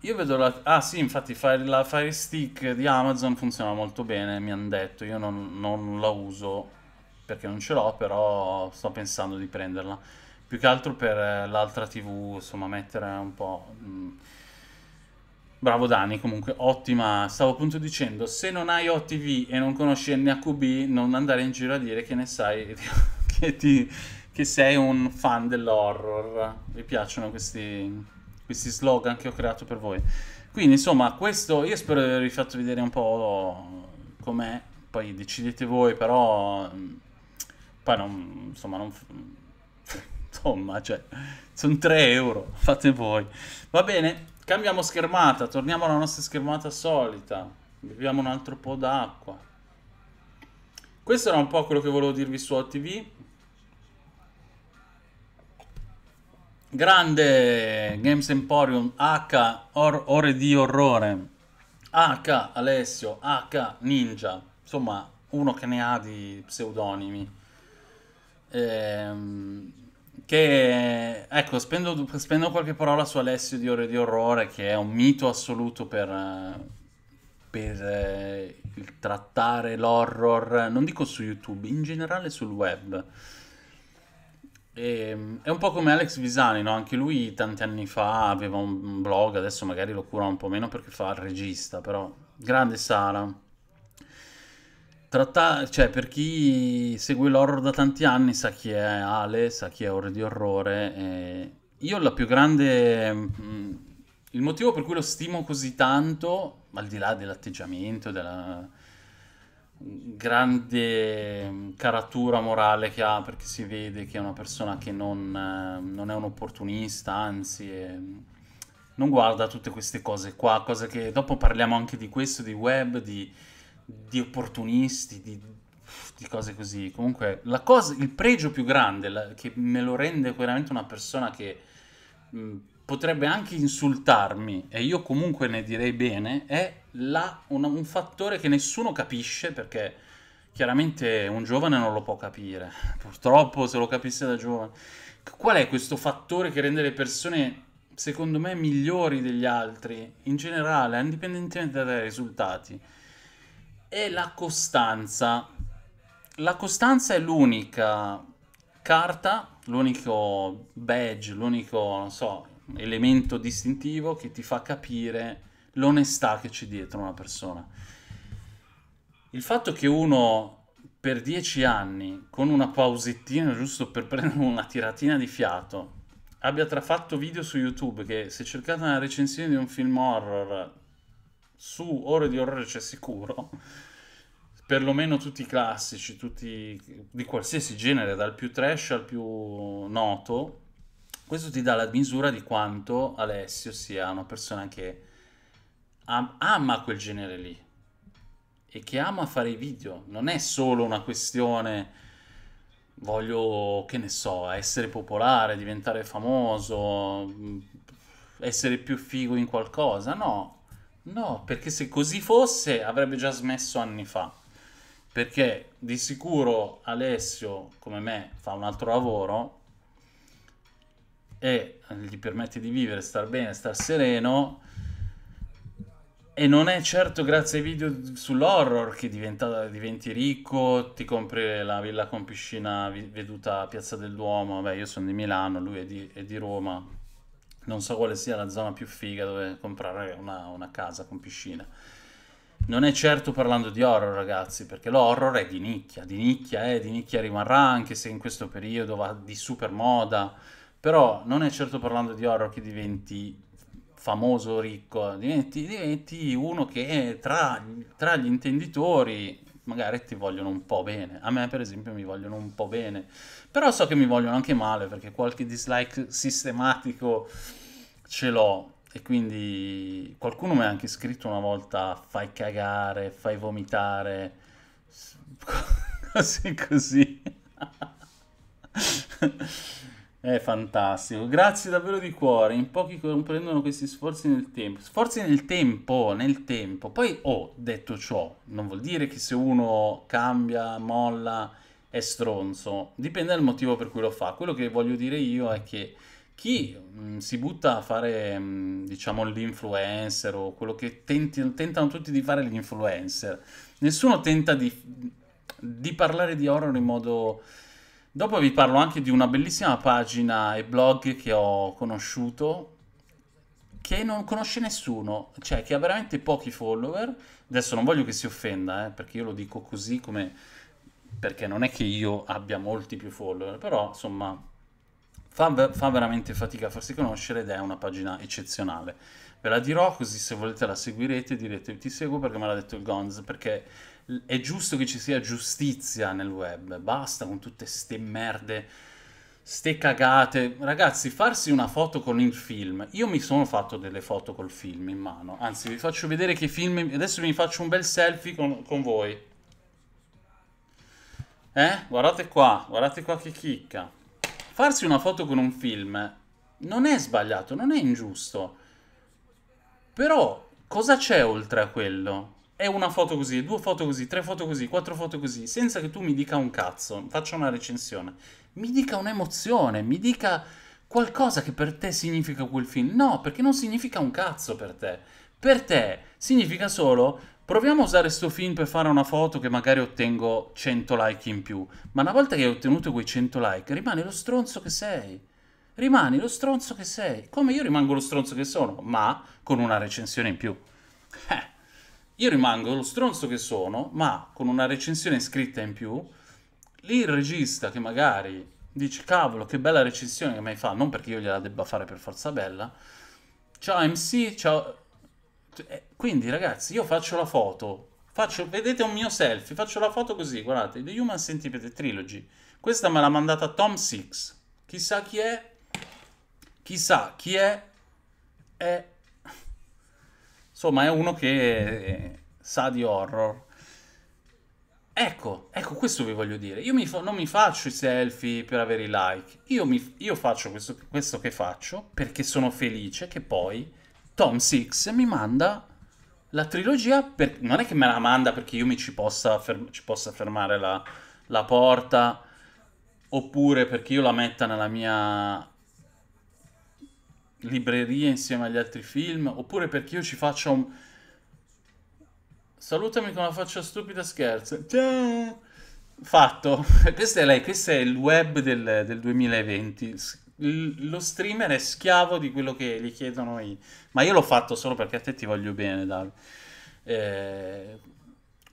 Io vedo la... Ah sì, infatti fire, la Fire Stick di Amazon funziona molto bene, mi hanno detto. Io non, non la uso perché non ce l'ho, però sto pensando di prenderla. Più che altro per eh, l'altra TV, insomma, mettere un po'... Mm. Bravo Dani, comunque ottima. Stavo appunto dicendo, se non hai OTV e non conosci NHB, non andare in giro a dire che ne sai, che, ti, che sei un fan dell'horror. Mi piacciono questi questi slogan che ho creato per voi. Quindi insomma, questo io spero di avervi fatto vedere un po' com'è, poi decidete voi, però mm, poi non, insomma, non, insomma, cioè, sono 3 euro, fate voi. Va bene, cambiamo schermata, torniamo alla nostra schermata solita, beviamo un altro po' d'acqua. Questo era un po' quello che volevo dirvi su OTV, grande Games Emporium H or, Ore di Orrore H Alessio H Ninja insomma uno che ne ha di pseudonimi ehm, che ecco spendo, spendo, qualche parola su Alessio di Ore di Orrore che è un mito assoluto per, per eh, il trattare l'horror non dico su YouTube in generale sul web e, ehm, è un po' come Alex Visani, no? anche lui tanti anni fa aveva un blog, adesso magari lo cura un po' meno perché fa il regista, però grande Sara. Tratta... Cioè, per chi segue l'horror da tanti anni sa chi è Ale, sa chi è Ore di Orrore. E... Io la più grande... Mm, il motivo per cui lo stimo così tanto, al di là dell'atteggiamento, della grande mm, caratura morale che ha perché si vede che è una persona che non, eh, non è un opportunista, anzi è, mm, non guarda tutte queste cose qua, cosa che dopo parliamo anche di questo, di web, di, di opportunisti, di, di, cose così. Comunque la cosa, il pregio più grande la, che me lo rende veramente una persona che... Mh, mm, potrebbe anche insultarmi e io comunque ne direi bene è la, un, un fattore che nessuno capisce perché chiaramente un giovane non lo può capire, purtroppo se lo capisse da giovane. Qual è questo fattore che rende le persone, secondo me, migliori degli altri, in generale, indipendentemente dai risultati? È la costanza. La costanza è l'unica carta, l'unico badge, l'unico, non so, elemento distintivo che ti fa capire l'onestà che c'è dietro una persona. Il fatto che uno per dieci anni, con una pausettina giusto per prendere una tiratina di fiato, abbia trafatto video su YouTube che se cercate una recensione di un film horror su ore di horror c'è sicuro, perlomeno tutti i classici, tutti di qualsiasi genere, dal più trash al più noto, questo ti dà la misura di quanto Alessio sia una persona che am- ama quel genere lì e che ama fare i video. Non è solo una questione, voglio, che ne so, essere popolare, diventare famoso, essere più figo in qualcosa. No, no, perché se così fosse avrebbe già smesso anni fa. Perché di sicuro Alessio, come me, fa un altro lavoro e eh, gli permette di vivere, star bene, star sereno. E non è certo grazie ai video sull'horror che diventa, diventi ricco, ti compri la villa con piscina veduta a Piazza del Duomo. Beh, io sono di Milano, lui è di, è di Roma. Non so quale sia la zona più figa dove comprare una, una casa con piscina. Non è certo parlando di horror, ragazzi, perché l'horror è di nicchia, di nicchia, eh, di nicchia rimarrà anche se in questo periodo va di super moda però non è certo parlando di horror che diventi famoso, ricco, diventi, diventi uno che tra, tra gli intenditori magari ti vogliono un po' bene. A me, per esempio, mi vogliono un po' bene. Però so che mi vogliono anche male perché qualche dislike sistematico ce l'ho. E quindi qualcuno mi ha anche scritto una volta: fai cagare, fai vomitare, cose così. così. È fantastico, grazie davvero di cuore. In pochi comprendono questi sforzi nel tempo. Sforzi nel tempo, nel tempo. Poi, oh, detto ciò, non vuol dire che se uno cambia, molla, è stronzo. Dipende dal motivo per cui lo fa. Quello che voglio dire io è che chi mh, mm, si butta a fare, mh, mm, diciamo, l'influencer o quello che tenti, tentano tutti di fare l'influencer, nessuno tenta di, di parlare di horror in modo Dopo vi parlo anche di una bellissima pagina e blog che ho conosciuto, che non conosce nessuno, cioè che ha veramente pochi follower. Adesso non voglio che si offenda, eh, perché io lo dico così come... perché non è che io abbia molti più follower, però insomma fa, fa veramente fatica a farsi conoscere ed è una pagina eccezionale. Ve la dirò così se volete la seguirete direte ti seguo perché me l'ha detto il Gonz, perché è giusto che ci sia giustizia nel web, basta con tutte ste merde, ste cagate. Ragazzi, farsi una foto con il film, io mi sono fatto delle foto col film in mano, anzi vi faccio vedere che film, adesso vi faccio un bel selfie con, con voi. Eh? Guardate qua, guardate qua che chicca. Farsi una foto con un film non è sbagliato, non è ingiusto. Però cosa c'è oltre a quello? è una foto così, due foto così, tre foto così, quattro foto così, senza che tu mi dica un cazzo, faccia una recensione, mi dica un'emozione, mi dica qualcosa che per te significa quel film. No, perché non significa un cazzo per te. Per te significa solo proviamo a usare sto film per fare una foto che magari ottengo 100 like in più, ma una volta che hai ottenuto quei 100 like rimani lo stronzo che sei rimani lo stronzo che sei, come io rimango lo stronzo che sono, ma con una recensione in più. Eh io rimango lo stronzo che sono, ma con una recensione scritta in più, lì il regista che magari dice cavolo che bella recensione che mi fa, non perché io gliela debba fare per forza bella, ciao MC, ciao... Eh, quindi ragazzi io faccio la foto, faccio, vedete un mio selfie, faccio la foto così, guardate, The Human Centipede Trilogy, questa me l'ha mandata Tom Six, chissà chi è, chissà chi è, è Insomma, è uno che eh, sa di horror. Ecco, ecco, questo vi voglio dire. Io mi fa, non mi faccio i selfie per avere i like. Io, mi, io faccio questo, questo, che faccio perché sono felice che poi Tom Six mi manda la trilogia. Per, non è che me la manda perché io mi ci possa, ferm, ci possa fermare la, la porta oppure perché io la metta nella mia librerie insieme agli altri film, oppure perché io ci faccio un... Salutami con la faccia stupida scherzo. Ciao! Fatto. questo è lei, questo è il web del, del 2020. L- lo streamer è schiavo di quello che gli chiedono i... Ma io l'ho fatto solo perché a te ti voglio bene, Davide. Eh,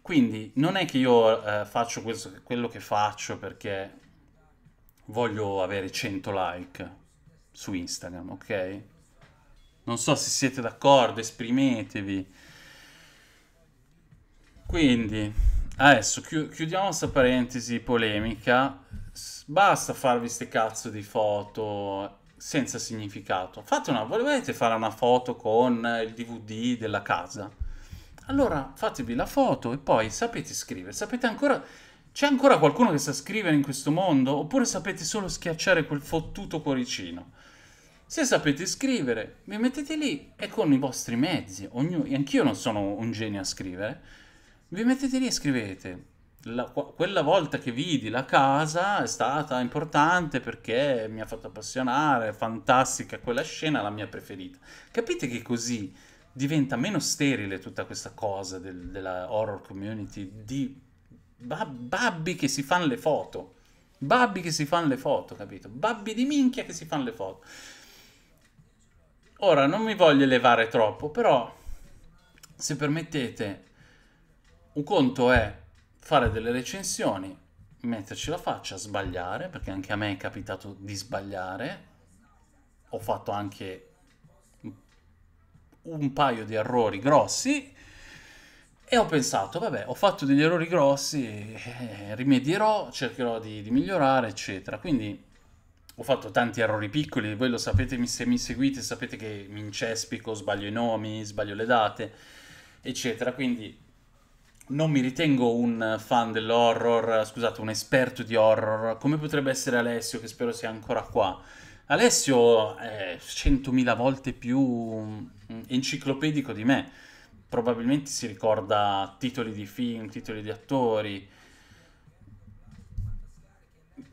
quindi non è che io eh, faccio questo, quello che faccio perché voglio avere 100 like su Instagram, ok? Non so se siete d'accordo, esprimetevi. Quindi, adesso chiudiamo questa parentesi polemica. Basta farvi ste cazzo di foto senza significato. Fate una, volete fare una foto con il DVD della casa? Allora fatevi la foto e poi sapete scrivere. Sapete ancora c'è ancora qualcuno che sa scrivere in questo mondo oppure sapete solo schiacciare quel fottuto cuoricino? Se sapete scrivere, vi mettete lì e con i vostri mezzi, ognuno, anch'io non sono un genio a scrivere, vi mettete lì e scrivete. La, quella volta che vidi la casa è stata importante perché mi ha fatto appassionare, è fantastica quella scena, la mia preferita. Capite che così diventa meno sterile tutta questa cosa del, della horror community di babbi che si fanno le foto. Babbi che si fanno le foto, capito? Babbi di minchia che si fanno le foto. Ora, non mi voglio elevare troppo, però se permettete, un conto è fare delle recensioni, metterci la faccia, sbagliare, perché anche a me è capitato di sbagliare, ho fatto anche un paio di errori grossi e ho pensato, vabbè, ho fatto degli errori grossi, eh, rimedierò, cercherò di, di migliorare, eccetera. Quindi ho fatto tanti errori piccoli, voi lo sapete se mi seguite, sapete che mi incespico, sbaglio i nomi, sbaglio le date, eccetera, quindi non mi ritengo un fan dell'horror, scusate, un esperto di horror, come potrebbe essere Alessio, che spero sia ancora qua. Alessio è 100.000 volte più mm, enciclopedico di me, probabilmente si ricorda titoli di film, titoli di attori,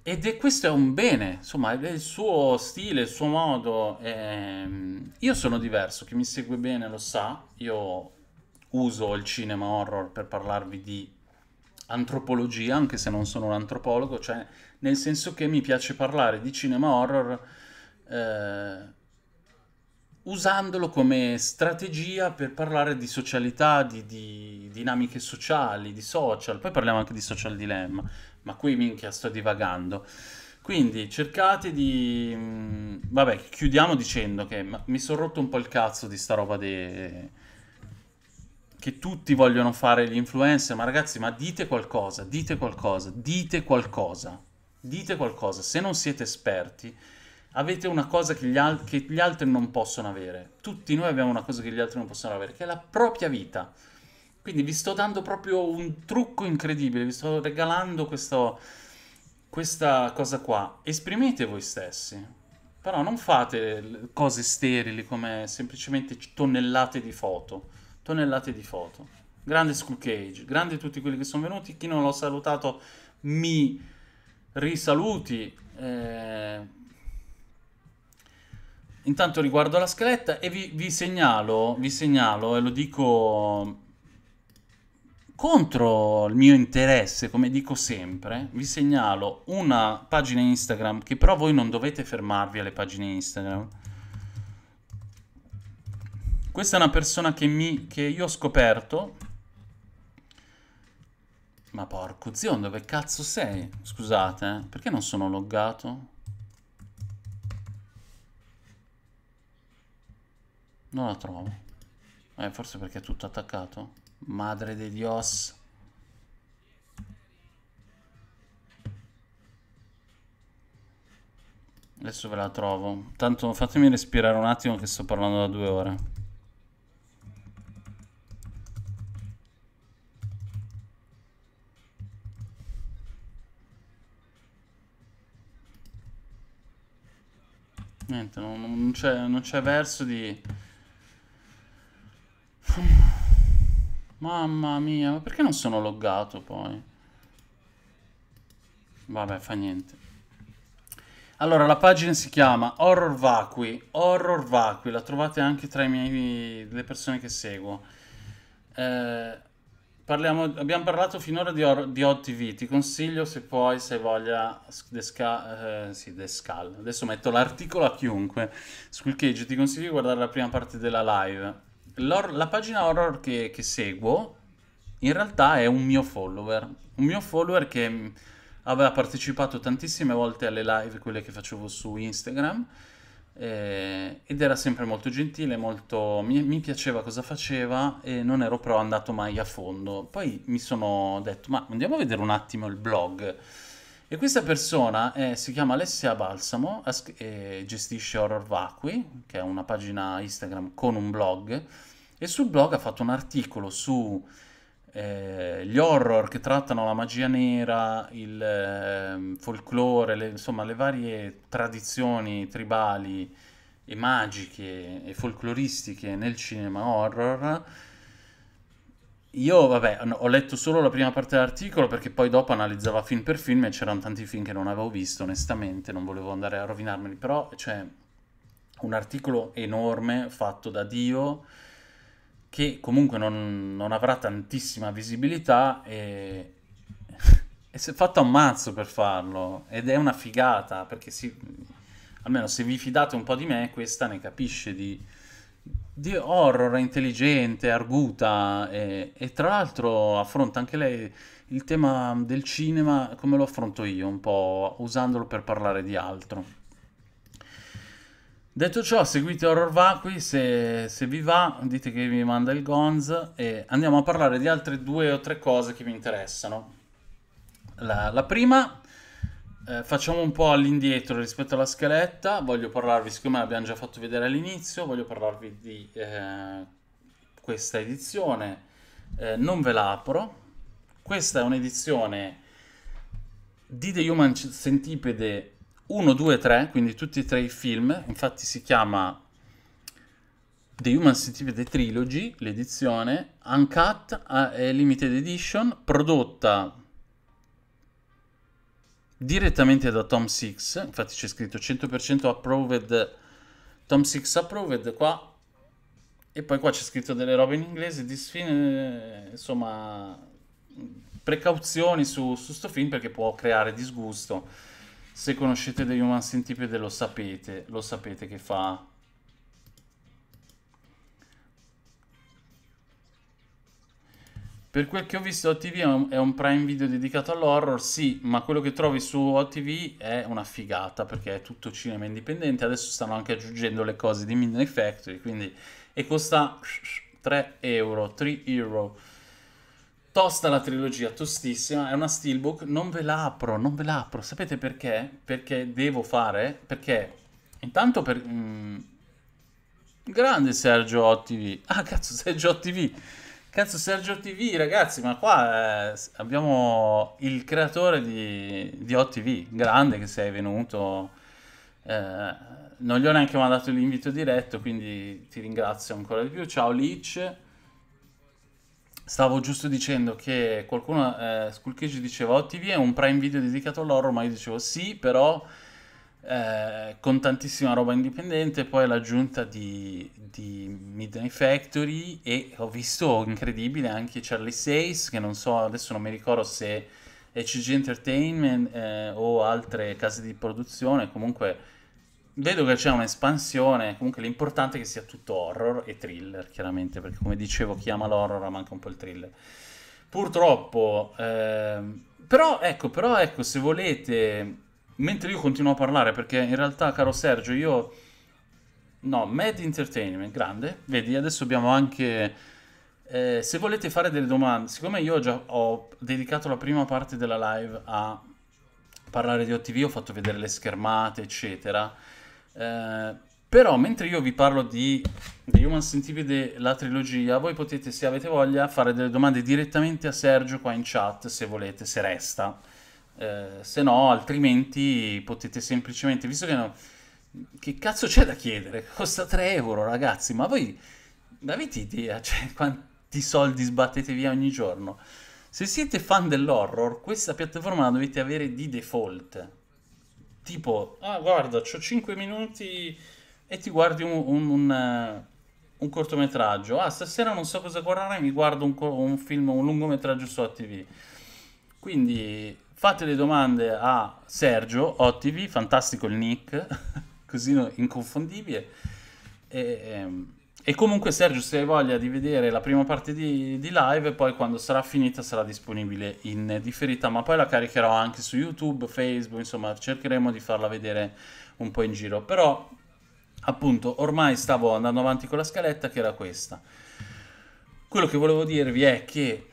ed è questo è un bene, insomma, è il suo stile, il suo modo. Ehm, io sono diverso, chi mi segue bene lo sa, io uso il cinema horror per parlarvi di antropologia, anche se non sono un antropologo, cioè nel senso che mi piace parlare di cinema horror eh, usandolo come strategia per parlare di socialità, di, di dinamiche sociali, di social, poi parliamo anche di social dilemma ma qui minchia sto divagando. Quindi cercate di... Mm, vabbè, chiudiamo dicendo che mi sono rotto un po' il cazzo di sta roba de... che tutti vogliono fare gli influencer, ma ragazzi, ma dite qualcosa, dite qualcosa, dite qualcosa, dite qualcosa. Se non siete esperti, avete una cosa che gli, al... che gli altri non possono avere. Tutti noi abbiamo una cosa che gli altri non possono avere, che è la propria vita. Quindi vi sto dando proprio un trucco incredibile, vi sto regalando questo, questa cosa qua. Esprimete voi stessi, però non fate cose sterili come semplicemente tonnellate di foto. Tonnellate di foto. Grande School Cage, grande tutti quelli che sono venuti. Chi non l'ho salutato mi risaluti. Eh... Intanto riguardo la scaletta e vi, vi segnalo, vi segnalo e lo dico contro il mio interesse, come dico sempre, vi segnalo una pagina Instagram che però voi non dovete fermarvi alle pagine Instagram. Questa è una persona che, mi, che io ho scoperto. Ma porco zio, dove cazzo sei? Scusate, eh, perché non sono loggato? Non la trovo. Eh, forse perché è tutto attaccato. Madre de Dios. Adesso ve la trovo. Tanto fatemi respirare un attimo che sto parlando da due ore. Niente, non, non c'è verso di... Mamma mia, ma perché non sono loggato poi? Vabbè, fa niente. Allora, la pagina si chiama Horror Vacui. Horror Vacui, la trovate anche tra miei, le persone che seguo. Eh, parliamo, abbiamo parlato finora di, or, di Odd TV. Ti consiglio, se poi, se hai voglia, Descal. Eh, sì, Descal. Adesso metto l'articolo a chiunque. Squid Cage, ti consiglio di guardare la prima parte della live la pagina horror che, che, seguo in realtà è un mio follower, un mio follower che mm, aveva partecipato tantissime volte alle live, quelle che facevo su Instagram, eh, ed era sempre molto gentile, molto, mi, mi, piaceva cosa faceva e non ero però andato mai a fondo. Poi mi sono detto, ma andiamo a vedere un attimo il blog e questa persona è, si chiama Alessia Balsamo, gestisce Horror Vacui, che è una pagina Instagram con un blog, e sul blog ha fatto un articolo su eh, gli horror che trattano la magia nera, il eh, folklore, le, insomma le varie tradizioni tribali e magiche e folcloristiche nel cinema horror io, vabbè, ho letto solo la prima parte dell'articolo perché poi dopo analizzava film per film e c'erano tanti film che non avevo visto, onestamente, non volevo andare a rovinarmeli, però c'è cioè, un articolo enorme fatto da Dio che comunque non, non avrà tantissima visibilità e, e si è fatto un mazzo per farlo ed è una figata perché si, almeno se vi fidate un po' di me questa ne capisce di di horror intelligente, arguta e, e tra l'altro affronta anche lei il tema del cinema come lo affronto io, un po' usandolo per parlare di altro. Detto ciò, seguite Horror Vacui, se, se vi va dite che vi manda il Gonz e andiamo a parlare di altre due o tre cose che mi interessano. La, la prima eh, facciamo un po' all'indietro rispetto alla scaletta, voglio parlarvi, siccome l'abbiamo già fatto vedere all'inizio, voglio parlarvi di eh, questa edizione, eh, non ve la apro, questa è un'edizione di The Human Centipede 1, 2, 3, quindi tutti e tre i film, infatti si chiama The Human Centipede Trilogy, l'edizione, Uncut eh, e Limited Edition, prodotta direttamente da Tom 6 infatti c'è scritto 100% approved Tom 6 approved qua e poi qua c'è scritto delle robe in inglese di sfine, eh, insomma precauzioni su, questo film perché può creare disgusto se conoscete The Human Centipede lo sapete lo sapete che fa Per quel che ho visto OTV è un, è un prime video dedicato all'horror, sì, ma quello che trovi su OTV è una figata perché è tutto cinema indipendente. Adesso stanno anche aggiungendo le cose di Midnight Factory, quindi... E costa 3 euro, 3 euro. Tosta la trilogia, tostissima, è una steelbook, non ve la apro, non ve la apro. Sapete perché? Perché devo fare, perché intanto per... Mh, mm, grande Sergio OTV, ah cazzo Sergio OTV, Cazzo, Sergio TV, ragazzi, ma qua eh, abbiamo il creatore di, di OTV, grande che sei venuto. Eh, non gli ho neanche mandato l'invito diretto, quindi ti ringrazio ancora di più. Ciao Leech. Stavo giusto dicendo che qualcuno, eh, Skull Cage diceva OTV è un prime video dedicato all'horror, ma io dicevo sì, però eh, con tantissima roba indipendente, poi l'aggiunta di, di, Midnight Factory e ho visto incredibile anche Charlie Says, che non so, adesso non mi ricordo se è ECG Entertainment eh, o altre case di produzione, comunque vedo che c'è un'espansione, comunque l'importante è che sia tutto horror e thriller, chiaramente, perché come dicevo chi ama l'horror ma anche un po' il thriller. Purtroppo, eh, però ecco, però ecco, se volete mentre io continuo a parlare, perché in realtà, caro Sergio, io... No, Mad Entertainment, grande. Vedi, adesso abbiamo anche... Eh, se volete fare delle domande, siccome io già ho dedicato la prima parte della live a parlare di OTV, ho fatto vedere le schermate, eccetera. Eh, però mentre io vi parlo di The Human Centipede, la trilogia, voi potete, se avete voglia, fare delle domande direttamente a Sergio qua in chat, se volete, se resta. Eh, se no altrimenti potete semplicemente, visto che no, che cazzo c'è da chiedere? Costa 3 euro ragazzi, ma voi avete idea cioè, quanti soldi sbattete via ogni giorno? Se siete fan dell'horror, questa piattaforma la dovete avere di default. Tipo, ah guarda, ho 5 minuti e ti guardi un, un, un, eh, un, cortometraggio. Ah, stasera non so cosa guardare, mi guardo un, film, un lungometraggio su ATV. Quindi Fate le domande a Sergio Ottivi, fantastico il nick, così inconfondibile. E, ehm, e, comunque Sergio, se hai voglia di vedere la prima parte di, di live, poi quando sarà finita sarà disponibile in differita, ma poi la caricherò anche su YouTube, Facebook, insomma cercheremo di farla vedere un po' in giro. Però appunto ormai stavo andando avanti con la scaletta che era questa. Quello che volevo dirvi è che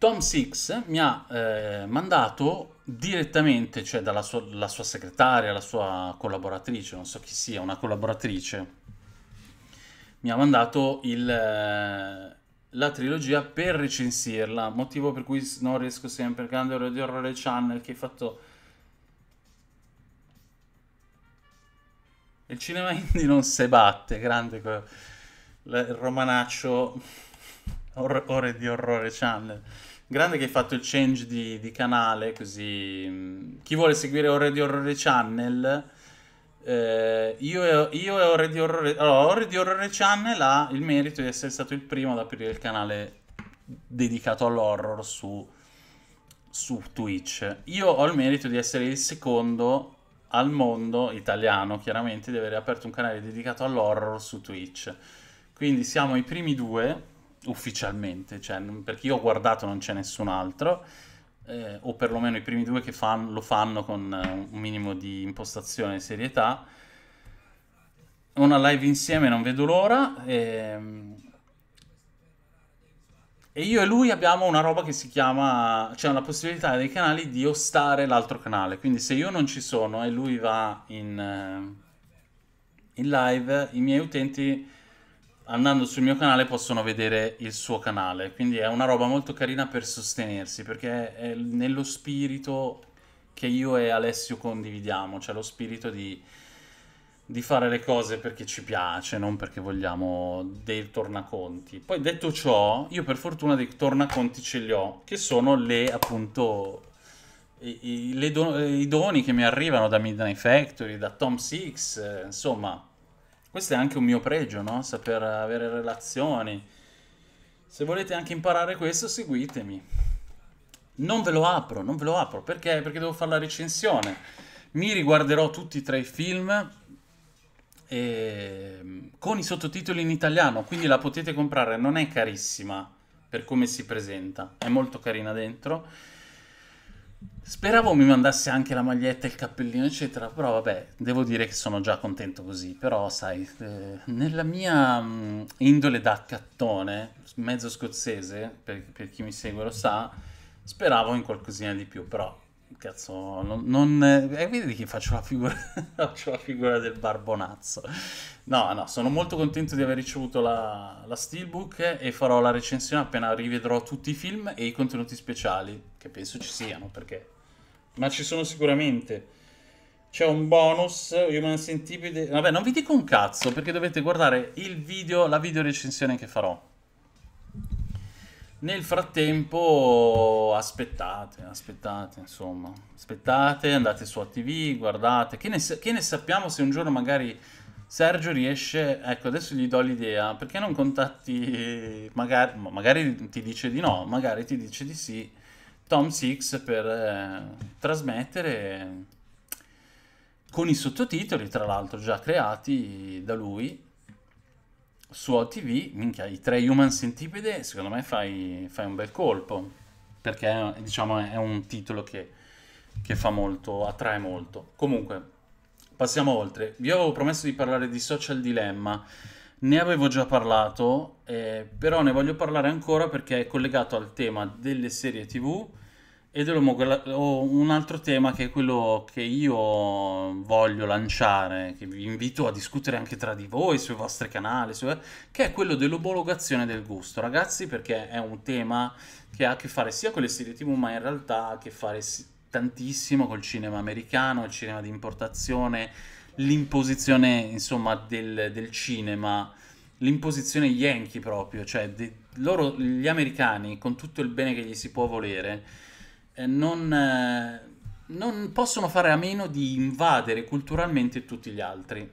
Tom Six mi ha eh, mandato direttamente, cioè dalla sua, sua, segretaria, la sua collaboratrice, non so chi sia, una collaboratrice, mi ha mandato il, eh, la trilogia per recensirla, motivo per cui non riesco sempre, grande Radio Horror Channel che hai fatto... Il cinema indie non se batte, grande quello, il romanaccio ore di orrore channel. Grande che hai fatto il change di, di canale, così mm, chi vuole seguire Horror di Horror Channel, eh, io, e, io e Horror di Horror... Allora, Horror di Horror Channel ha il merito di essere stato il primo ad aprire il canale dedicato all'horror su, su Twitch. Io ho il merito di essere il secondo al mondo italiano, chiaramente, di aver aperto un canale dedicato all'horror su Twitch. Quindi siamo i primi due ufficialmente, cioè, perché io ho guardato non c'è nessun altro, eh, o perlomeno i primi due che fan, lo fanno con eh, un minimo di impostazione e serietà. Una live insieme non vedo l'ora. E, ehm, e io e lui abbiamo una roba che si chiama, cioè una possibilità dei canali di ostare l'altro canale, quindi se io non ci sono e lui va in, eh, in live, i miei utenti andando sul mio canale possono vedere il suo canale, quindi è una roba molto carina per sostenersi, perché è nello spirito che io e Alessio condividiamo, cioè lo spirito di, di fare le cose perché ci piace, non perché vogliamo dei tornaconti. Poi detto ciò, io per fortuna dei tornaconti ce li ho, che sono le appunto i, i, le do, i doni che mi arrivano da Midnight Factory, da Tom Six, eh, insomma questo è anche un mio pregio, no? Saper avere relazioni. Se volete anche imparare questo, seguitemi. Non ve lo apro, non ve lo apro. Perché? Perché devo fare la recensione. Mi riguarderò tutti e tre i film e... Ehm, con i sottotitoli in italiano, quindi la potete comprare. Non è carissima per come si presenta, è molto carina dentro Speravo mi mandasse anche la maglietta, il cappellino, eccetera, però vabbè, devo dire che sono già contento così, però sai, eh, nella mia mh, mm, indole da cattone, mezzo scozzese, per, per chi mi segue lo sa, speravo in qualcosina di più, però cazzo, non, non eh, vedi che faccio la, figura, faccio la figura del barbonazzo. No, no, sono molto contento di aver ricevuto la, la steelbook e farò la recensione appena rivedrò tutti i film e i contenuti speciali, che penso ci siano, perché... Ma ci sono sicuramente. C'è un bonus, Human Centipede... Vabbè, non vi dico un cazzo, perché dovete guardare il video, la video recensione che farò nel frattempo aspettate, aspettate, insomma, aspettate, andate su ATV, guardate, che ne, che ne sappiamo se un giorno magari Sergio riesce, ecco adesso gli do l'idea, perché non contatti, magari, magari, ti dice di no, magari ti dice di sì, Tom Six per eh, trasmettere con i sottotitoli, tra l'altro già creati da lui, su OTV, minchia, i tre Human Centipede, secondo me fai, fai un bel colpo, perché diciamo è un titolo che, che fa molto, attrae molto. Comunque, passiamo oltre. Vi avevo promesso di parlare di Social Dilemma, ne avevo già parlato, eh, però ne voglio parlare ancora perché è collegato al tema delle serie TV e dell'uomo ho un altro tema che è quello che io voglio lanciare, che vi invito a discutere anche tra di voi sui vostri canali, su... che è quello dell'omologazione del gusto, ragazzi, perché è un tema che ha a che fare sia con le serie TV, ma in realtà ha a che fare tantissimo col cinema americano, il cinema di importazione, l'imposizione, insomma, del, del cinema l'imposizione yankee proprio, cioè loro, gli americani, con tutto il bene che gli si può volere, eh, non, eh, non possono fare a meno di invadere culturalmente tutti gli altri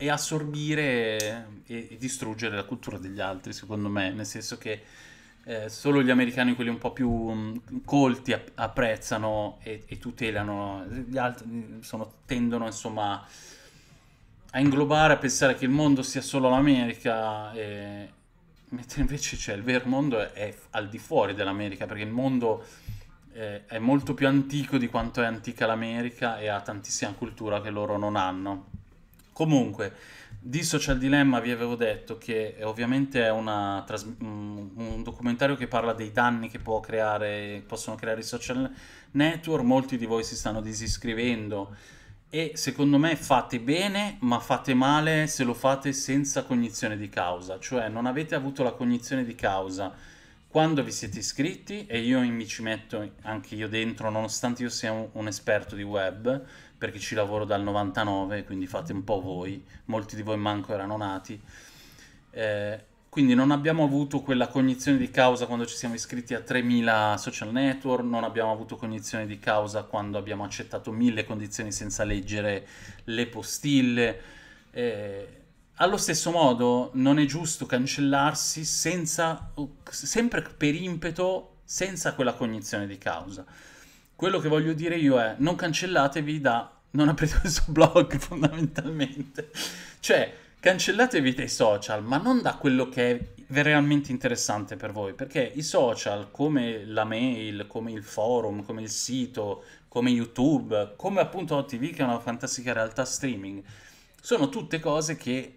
e assorbire e, e, distruggere la cultura degli altri, secondo me, nel senso che eh, solo gli americani, quelli un po' più mh, mm, colti, app- apprezzano e, e, tutelano, gli altri sono, tendono insomma a inglobare, a pensare che il mondo sia solo l'America, e... mentre invece cioè, il vero mondo è, è al di fuori dell'America, perché il mondo eh, è molto più antico di quanto è antica l'America e ha tantissima cultura che loro non hanno. Comunque, di Social Dilemma vi avevo detto che ovviamente è una, mm, un documentario che parla dei danni che creare, possono creare i social network, molti di voi si stanno disiscrivendo e secondo me fate bene ma fate male se lo fate senza cognizione di causa, cioè non avete avuto la cognizione di causa quando vi siete iscritti, e io mi ci metto anche io dentro, nonostante io sia un, un, esperto di web, perché ci lavoro dal 99, quindi fate un po' voi, molti di voi manco erano nati, eh, quindi non abbiamo avuto quella cognizione di causa quando ci siamo iscritti a 3000 social network, non abbiamo avuto cognizione di causa quando abbiamo accettato mille condizioni senza leggere le postille. Eh, allo stesso modo non è giusto cancellarsi senza, sempre per impeto, senza quella cognizione di causa. Quello che voglio dire io è non cancellatevi da non aprite questo blog fondamentalmente. Cioè, cancellatevi dai social, ma non da quello che è realmente interessante per voi, perché i social, come la mail, come il forum, come il sito, come YouTube, come appunto OTV che è una fantastica realtà streaming, sono tutte cose che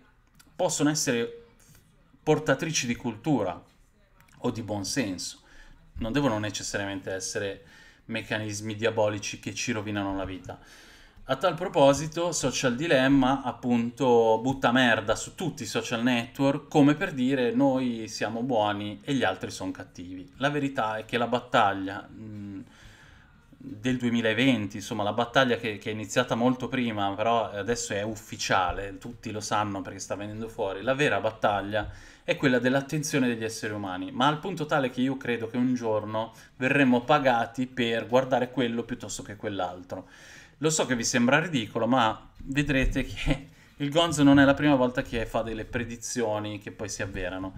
possono essere portatrici di cultura o di buonsenso, non devono necessariamente essere meccanismi diabolici che ci rovinano la vita. A tal proposito, Social Dilemma appunto butta merda su tutti i social network come per dire noi siamo buoni e gli altri sono cattivi. La verità è che la battaglia mh, del 2020, insomma la battaglia che, che, è iniziata molto prima, però adesso è ufficiale, tutti lo sanno perché sta venendo fuori, la vera battaglia è quella dell'attenzione degli esseri umani, ma al punto tale che io credo che un giorno verremo pagati per guardare quello piuttosto che quell'altro. Lo so che vi sembra ridicolo, ma vedrete che il Gonzo non è la prima volta che fa delle predizioni che poi si avverano.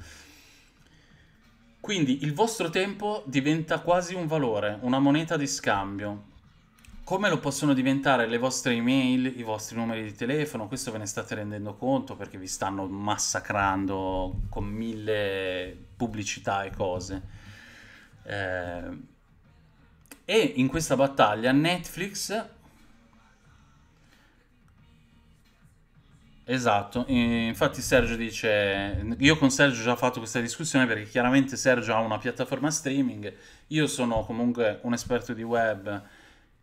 Quindi il vostro tempo diventa quasi un valore, una moneta di scambio. Come lo possono diventare le vostre email, i vostri numeri di telefono? Questo ve ne state rendendo conto perché vi stanno massacrando con mille pubblicità e cose. Eh, e in questa battaglia Netflix Esatto, infatti Sergio dice, io con Sergio ho già fatto questa discussione perché chiaramente Sergio ha una piattaforma streaming, io sono comunque un esperto di web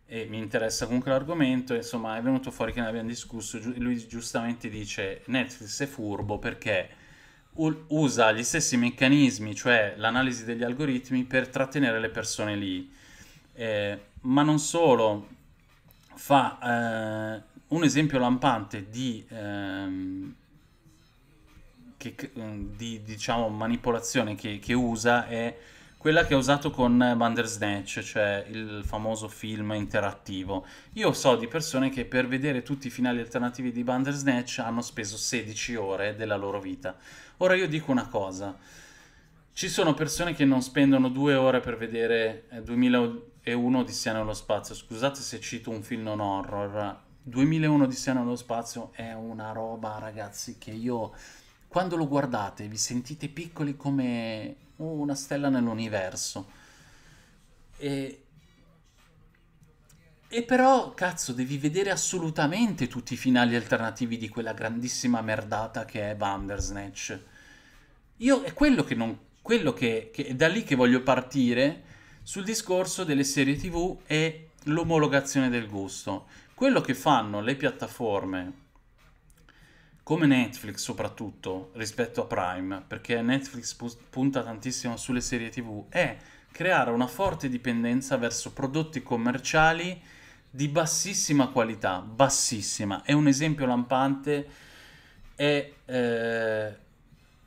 e mi interessa comunque l'argomento, insomma è venuto fuori che ne abbiamo discusso, lui giustamente dice Netflix è furbo perché usa gli stessi meccanismi, cioè l'analisi degli algoritmi per trattenere le persone lì, eh, ma non solo, fa... Eh, un esempio lampante di, ehm, che, mm, di diciamo, manipolazione che, che, usa è quella che ha usato con Bandersnatch, cioè il famoso film interattivo. Io so di persone che per vedere tutti i finali alternativi di Bandersnatch hanno speso 16 ore della loro vita. Ora io dico una cosa. Ci sono persone che non spendono due ore per vedere 2001 eh, Odissea nello spazio. Scusate se cito un film non horror, 2001 di Sena nello spazio è una roba, ragazzi, che io quando lo guardate vi sentite piccoli come una stella nell'universo. E... e però, cazzo, devi vedere assolutamente tutti i finali alternativi di quella grandissima merdata che è Bandersnatch. Io è quello che non... Quello che, che è da lì che voglio partire sul discorso delle serie tv e l'omologazione del gusto quello che fanno le piattaforme, come Netflix soprattutto, rispetto a Prime, perché Netflix punta tantissimo sulle serie tv, è creare una forte dipendenza verso prodotti commerciali di bassissima qualità, bassissima. È un esempio lampante, è eh,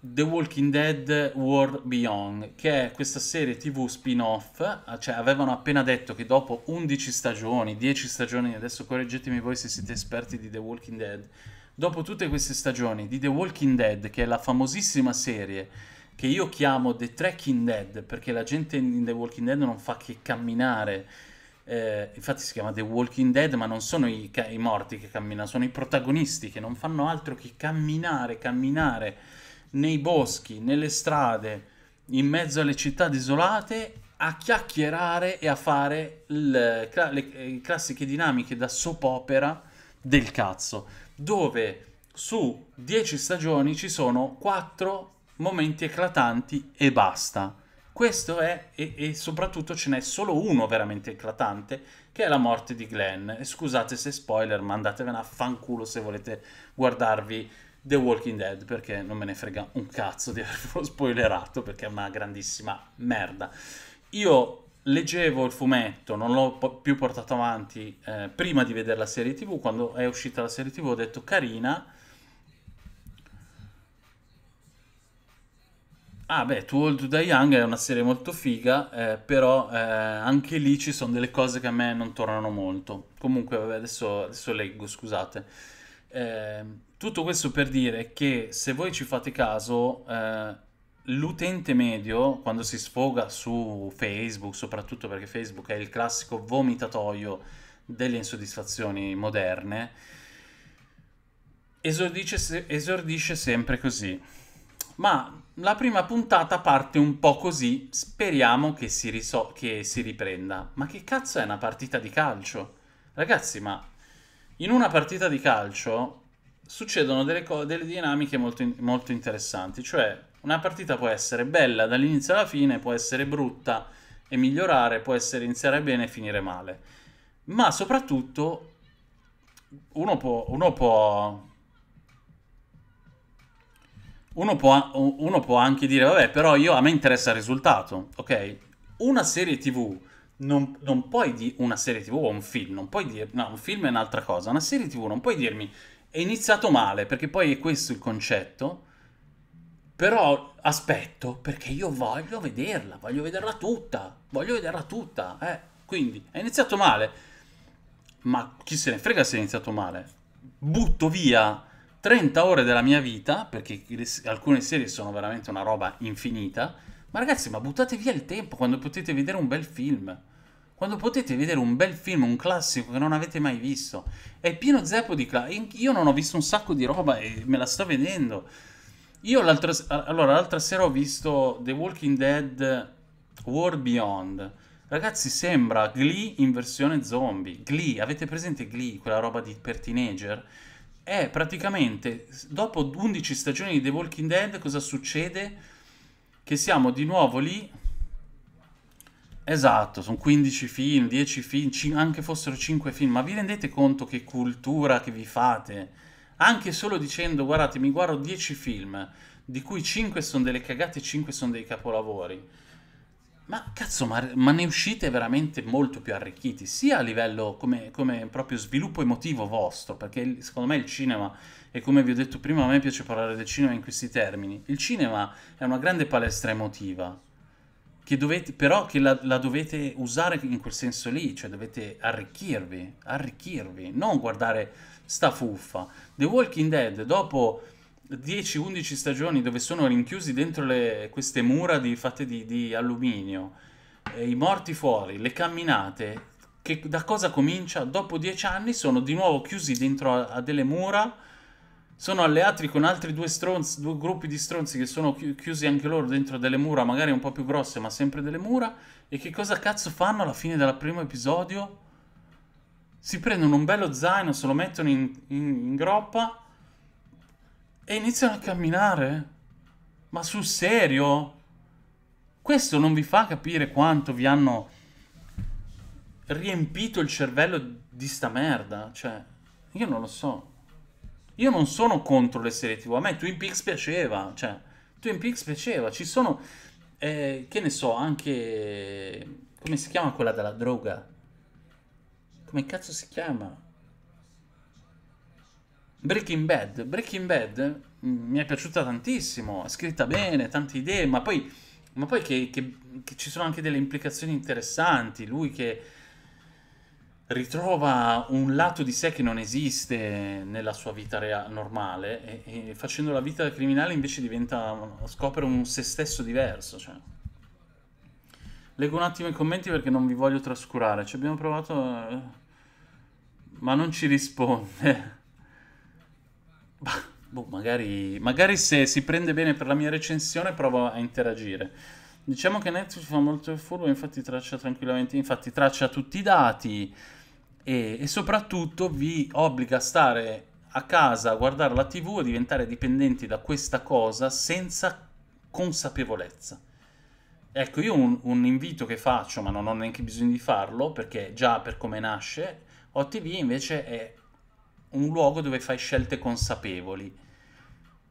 The Walking Dead World Beyond, che è questa serie tv spin-off, cioè avevano appena detto che dopo 11 stagioni, 10 stagioni, adesso correggetemi voi se siete esperti di The Walking Dead, dopo tutte queste stagioni di The Walking Dead, che è la famosissima serie che io chiamo The Trekking Dead, perché la gente in The Walking Dead non fa che camminare, eh, infatti si chiama The Walking Dead, ma non sono i, i morti che camminano, sono i protagonisti che non fanno altro che camminare, camminare nei boschi, nelle strade, in mezzo alle città desolate a chiacchierare e a fare le, le eh, classiche dinamiche da soap opera del cazzo, dove su 10 stagioni ci sono 4 momenti eclatanti e basta. Questo è, e, e, soprattutto ce n'è solo uno veramente eclatante, che è la morte di Glenn. E scusate se spoiler, ma andatevene a fanculo se volete guardarvi The Walking Dead perché non me ne frega un cazzo di averlo spoilerato perché è una grandissima merda. Io leggevo il fumetto, non l'ho po- più portato avanti eh, prima di vedere la serie TV, quando è uscita la serie TV ho detto carina. Ah beh, Too Old to Die Young è una serie molto figa, eh, però eh, anche lì ci sono delle cose che a me non tornano molto. Comunque, vabbè, adesso, adesso leggo, scusate. Eh, tutto questo per dire che se voi ci fate caso, eh, l'utente medio quando si sfoga su Facebook, soprattutto perché Facebook è il classico vomitatoio delle insoddisfazioni moderne, esordisce, se- esordisce sempre così. Ma la prima puntata parte un po' così, speriamo che si, riso- che si riprenda. Ma che cazzo è una partita di calcio? Ragazzi, ma in una partita di calcio succedono delle, co- delle dinamiche molto, in- molto interessanti, cioè una partita può essere bella dall'inizio alla fine, può essere brutta e migliorare, può essere iniziare bene e finire male, ma soprattutto uno può, uno può uno può, uno può, anche dire, vabbè, però io, a me interessa il risultato, ok? Una serie TV, non, non puoi dire una serie TV o un film, non puoi dire, no, un film è un'altra cosa, una serie TV non puoi dirmi, è iniziato male, perché poi è questo il concetto, però aspetto perché io voglio vederla, voglio vederla tutta, voglio vederla tutta, eh. Quindi è iniziato male, ma chi se ne frega se è iniziato male. Butto via 30 ore della mia vita, perché alcune serie sono veramente una roba infinita, ma ragazzi, ma buttate via il tempo quando potete vedere un bel film. Quando potete vedere un bel film, un classico che non avete mai visto. È pieno zeppo di classici. Io non ho visto un sacco di roba e me la sto vedendo. Io l'altra, allora, l'altra sera ho visto The Walking Dead War Beyond. Ragazzi, sembra Glee in versione zombie. Glee, avete presente Glee, quella roba di, per teenager? È praticamente, dopo 11 stagioni di The Walking Dead, cosa succede? Che siamo di nuovo lì Esatto, sono 15 film, 10 film, cin- anche fossero 5 film, ma vi rendete conto che cultura che vi fate? Anche solo dicendo guardate mi guardo 10 film, di cui 5 sono delle cagate e 5 sono dei capolavori. Ma cazzo, ma, ma, ne uscite veramente molto più arricchiti, sia a livello come, come, proprio sviluppo emotivo vostro, perché secondo me il cinema, e come vi ho detto prima, a me piace parlare del cinema in questi termini, il cinema è una grande palestra emotiva che dovete, però che la, la, dovete usare in quel senso lì, cioè dovete arricchirvi, arricchirvi, non guardare sta fuffa. The Walking Dead, dopo 10-11 stagioni dove sono rinchiusi dentro le, queste mura di, fatte di, di alluminio, eh, i morti fuori, le camminate, che da cosa comincia? Dopo 10 anni sono di nuovo chiusi dentro a, a delle mura sono alleati con altri due stronzi, due gruppi di stronzi che sono chiusi anche loro dentro delle mura, magari un po' più grosse, ma sempre delle mura. E che cosa cazzo fanno alla fine del primo episodio? Si prendono un bello zaino, se lo mettono in, in, in groppa e iniziano a camminare. Ma sul serio? Questo non vi fa capire quanto vi hanno riempito il cervello di sta merda? Cioè, io non lo so. Io non sono contro le serie TV, a me Twin Peaks piaceva, cioè, Twin Peaks piaceva, ci sono, eh, che ne so, anche, come si chiama quella della droga? Come cazzo si chiama? Breaking Bad, Breaking Bad mm, mi è piaciuta tantissimo, è scritta bene, tante idee, ma poi, ma poi che, che, che ci sono anche delle implicazioni interessanti, lui che ritrova un lato di sé che non esiste nella sua vita rea- normale e, e, facendo la vita criminale invece diventa, scopre un se stesso diverso. Cioè. Leggo un attimo i commenti perché non vi voglio trascurare, ci abbiamo provato eh, ma non ci risponde. boh, magari, magari se si prende bene per la mia recensione provo a interagire. Diciamo che Netflix fa molto furbo, infatti traccia tranquillamente, infatti traccia tutti i dati, e, e soprattutto vi obbliga a stare a casa a guardare la tv e diventare dipendenti da questa cosa senza consapevolezza. Ecco, io un, un, invito che faccio, ma non ho neanche bisogno di farlo, perché già per come nasce, OTV invece è un luogo dove fai scelte consapevoli.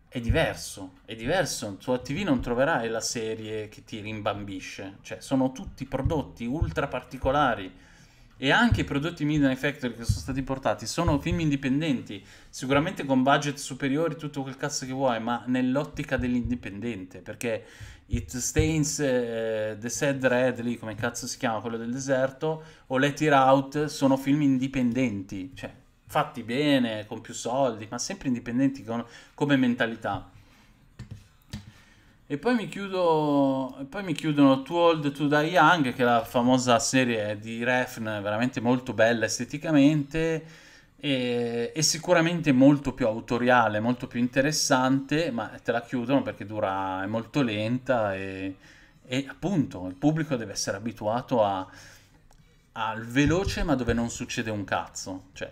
È diverso, è diverso. Su OTV non troverai la serie che ti rimbambisce. Cioè, sono tutti prodotti ultra particolari, e anche i prodotti Midnight Factory che sono stati portati sono film indipendenti, sicuramente con budget superiori, tutto quel cazzo che vuoi, ma nell'ottica dell'indipendente, perché It Stains, eh, The Sad Red, lì come cazzo si chiama, quello del deserto, o Let It Out, sono film indipendenti, cioè fatti bene, con più soldi, ma sempre indipendenti con, come mentalità. E poi mi, chiudo, poi mi chiudono Too Old to Die Young, che è la famosa serie di Refn, veramente molto bella esteticamente e, e sicuramente molto più autoriale, molto più interessante, ma te la chiudono perché dura, è molto lenta e, e appunto il pubblico deve essere abituato a, al veloce ma dove non succede un cazzo, cioè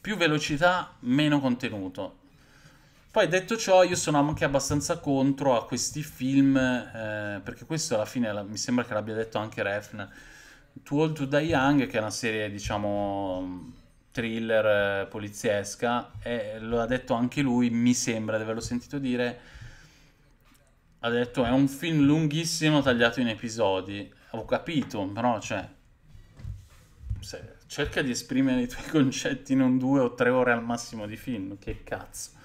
più velocità, meno contenuto poi detto ciò, io sono anche abbastanza contro a questi film, eh, perché questo alla fine mi sembra che l'abbia detto anche Refn, Too Old to Die Young, che è una serie, diciamo, thriller eh, poliziesca, e lo ha detto anche lui, mi sembra di averlo sentito dire, ha detto è un film lunghissimo tagliato in episodi, ho capito, però cioè, cerca di esprimere i tuoi concetti in un due o tre ore al massimo di film, che cazzo.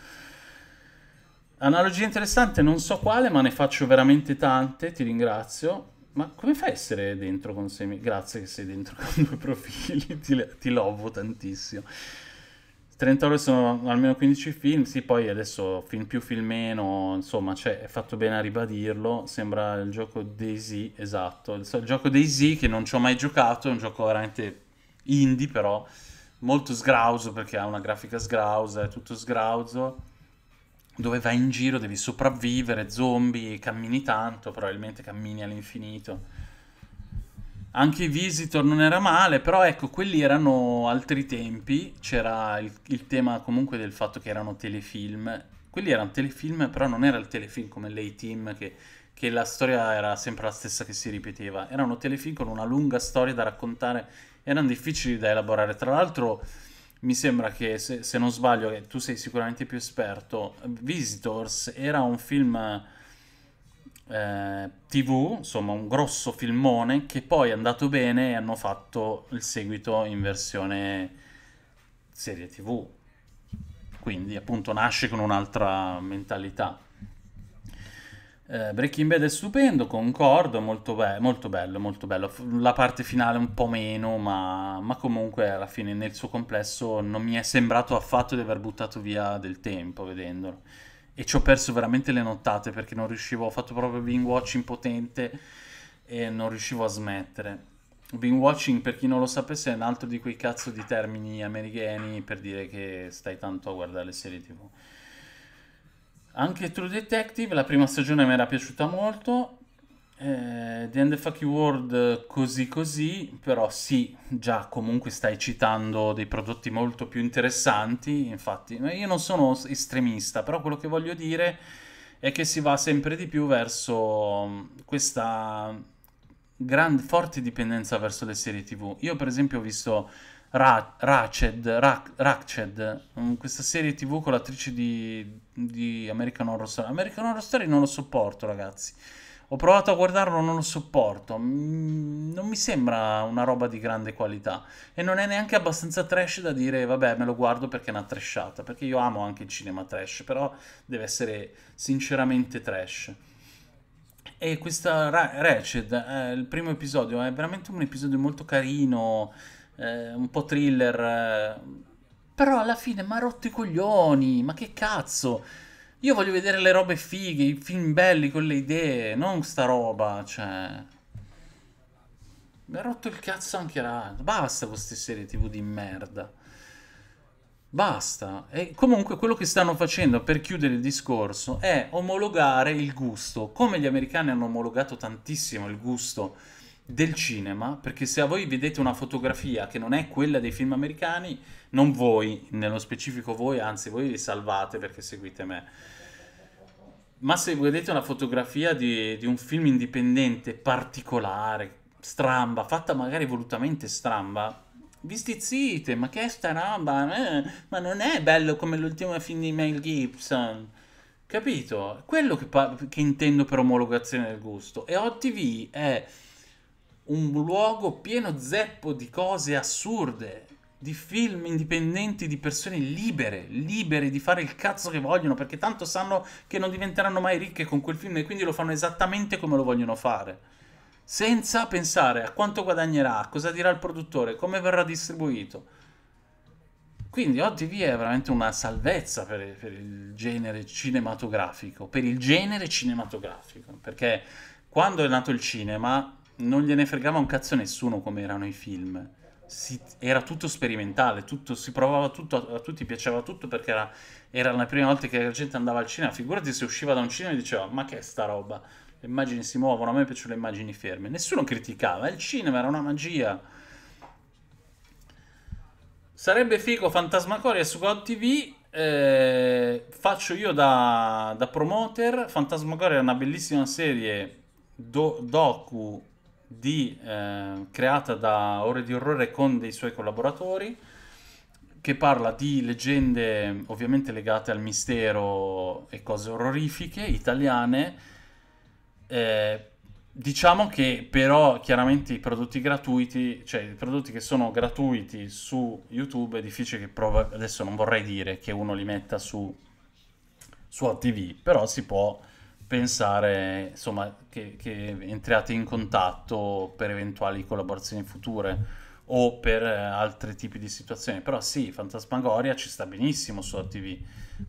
Analogia interessante, non so quale, ma ne faccio veramente tante, ti ringrazio. Ma come fai a essere dentro con sei... Grazie che sei dentro con due profili, ti, ti lovo tantissimo. 30 ore sono almeno 15 film, sì, poi adesso film più film meno, insomma, cioè, è fatto bene a ribadirlo, sembra il gioco Daisy, esatto, il, il gioco Daisy che non ci ho mai giocato, è un gioco veramente indie però, molto sgrauso perché ha una grafica sgrausa, è tutto sgrauso dove vai in giro, devi sopravvivere, zombie, cammini tanto, probabilmente cammini all'infinito. Anche i Visitor non era male, però ecco, quelli erano altri tempi, c'era il, il, tema comunque del fatto che erano telefilm. Quelli erano telefilm, però non era il telefilm come l'A-Team, che, che la storia era sempre la stessa che si ripeteva. Erano telefilm con una lunga storia da raccontare, erano difficili da elaborare. Tra l'altro mi sembra che, se, se non sbaglio, eh, tu sei sicuramente più esperto, Visitors era un film eh, tv, insomma un grosso filmone che poi è andato bene e hanno fatto il seguito in versione serie tv. Quindi appunto nasce con un'altra mentalità. Eh, Breaking Bad è stupendo, concordo, molto, be- molto, bello, molto bello. La parte finale un po' meno, ma, ma, comunque alla fine nel suo complesso non mi è sembrato affatto di aver buttato via del tempo vedendolo. E ci ho perso veramente le nottate perché non riuscivo, ho fatto proprio Bing Watch impotente e non riuscivo a smettere. Bing Watching, per chi non lo sapesse, è un altro di quei cazzo di termini americani per dire che stai tanto a guardare le serie TV. Anche True Detective, la prima stagione mi era piaciuta molto. Eh, The End of Fuck World così così, però sì, già comunque stai citando dei prodotti molto più interessanti, infatti io non sono estremista, però quello che voglio dire è che si va sempre di più verso mm, questa grande, forte dipendenza verso le serie tv. Io per esempio ho visto Ra- Ratched, Ra- Ratched, mm, questa serie tv con l'attrice di di American Horror Story. American Horror Story non lo sopporto, ragazzi. Ho provato a guardarlo, non lo sopporto. Mm, non mi sembra una roba di grande qualità. E non è neanche abbastanza trash da dire, vabbè, me lo guardo perché è una trashata. Perché io amo anche il cinema trash, però deve essere sinceramente trash. E questa Ra- Ratched, eh, il primo episodio, è veramente un episodio molto carino, eh, un po' thriller. Eh, però alla fine mi ha rotto i coglioni, ma che cazzo? Io voglio vedere le robe fighe, i film belli con le idee, non sta roba, cioè... Mi ha rotto il cazzo anche là. Basta con queste serie tv di merda. Basta. E comunque quello che stanno facendo per chiudere il discorso è omologare il gusto. Come gli americani hanno omologato tantissimo il gusto del cinema, perché se a voi vedete una fotografia che non è quella dei film americani, non voi, nello specifico voi, anzi voi li salvate perché seguite me. Ma se vedete una fotografia di, di un film indipendente particolare, stramba, fatta magari volutamente stramba, vi stizzite, ma che è sta roba? Eh, ma non è bello come l'ultimo film di Mel Gibson. Capito? Quello che, che intendo per omologazione del gusto. E OTV è un luogo pieno zeppo di cose assurde, di film indipendenti, di persone libere, libere di fare il cazzo che vogliono, perché tanto sanno che non diventeranno mai ricche con quel film e quindi lo fanno esattamente come lo vogliono fare. Senza pensare a quanto guadagnerà, a cosa dirà il produttore, come verrà distribuito. Quindi OTV è veramente una salvezza per, per il genere cinematografico, per il genere cinematografico, perché quando è nato il cinema non gliene fregava un cazzo a nessuno come erano i film. Si, era tutto sperimentale, tutto, si provava tutto, a, a, tutti piaceva tutto perché era, era, la prima volta che la gente andava al cinema. Figurati se usciva da un cinema e diceva: Ma che è sta roba? Le immagini si muovono, a me piacciono le immagini ferme. Nessuno criticava, il cinema era una magia. Sarebbe figo Fantasmacoria su God TV. Eh, faccio io da, da promoter. Fantasmacoria è una bellissima serie do, docu di, eh, creata da Ore di Orrore con dei suoi collaboratori che parla di leggende ovviamente legate al mistero e cose orrorifiche italiane. Eh, diciamo che però chiaramente i prodotti gratuiti, cioè i prodotti che sono gratuiti su YouTube è difficile che prova, adesso non vorrei dire che uno li metta su, su TV, però si può pensare insomma, che, che, entriate in contatto per eventuali collaborazioni future o per eh, altri tipi di situazioni. Però sì, Fantasmagoria ci sta benissimo su TV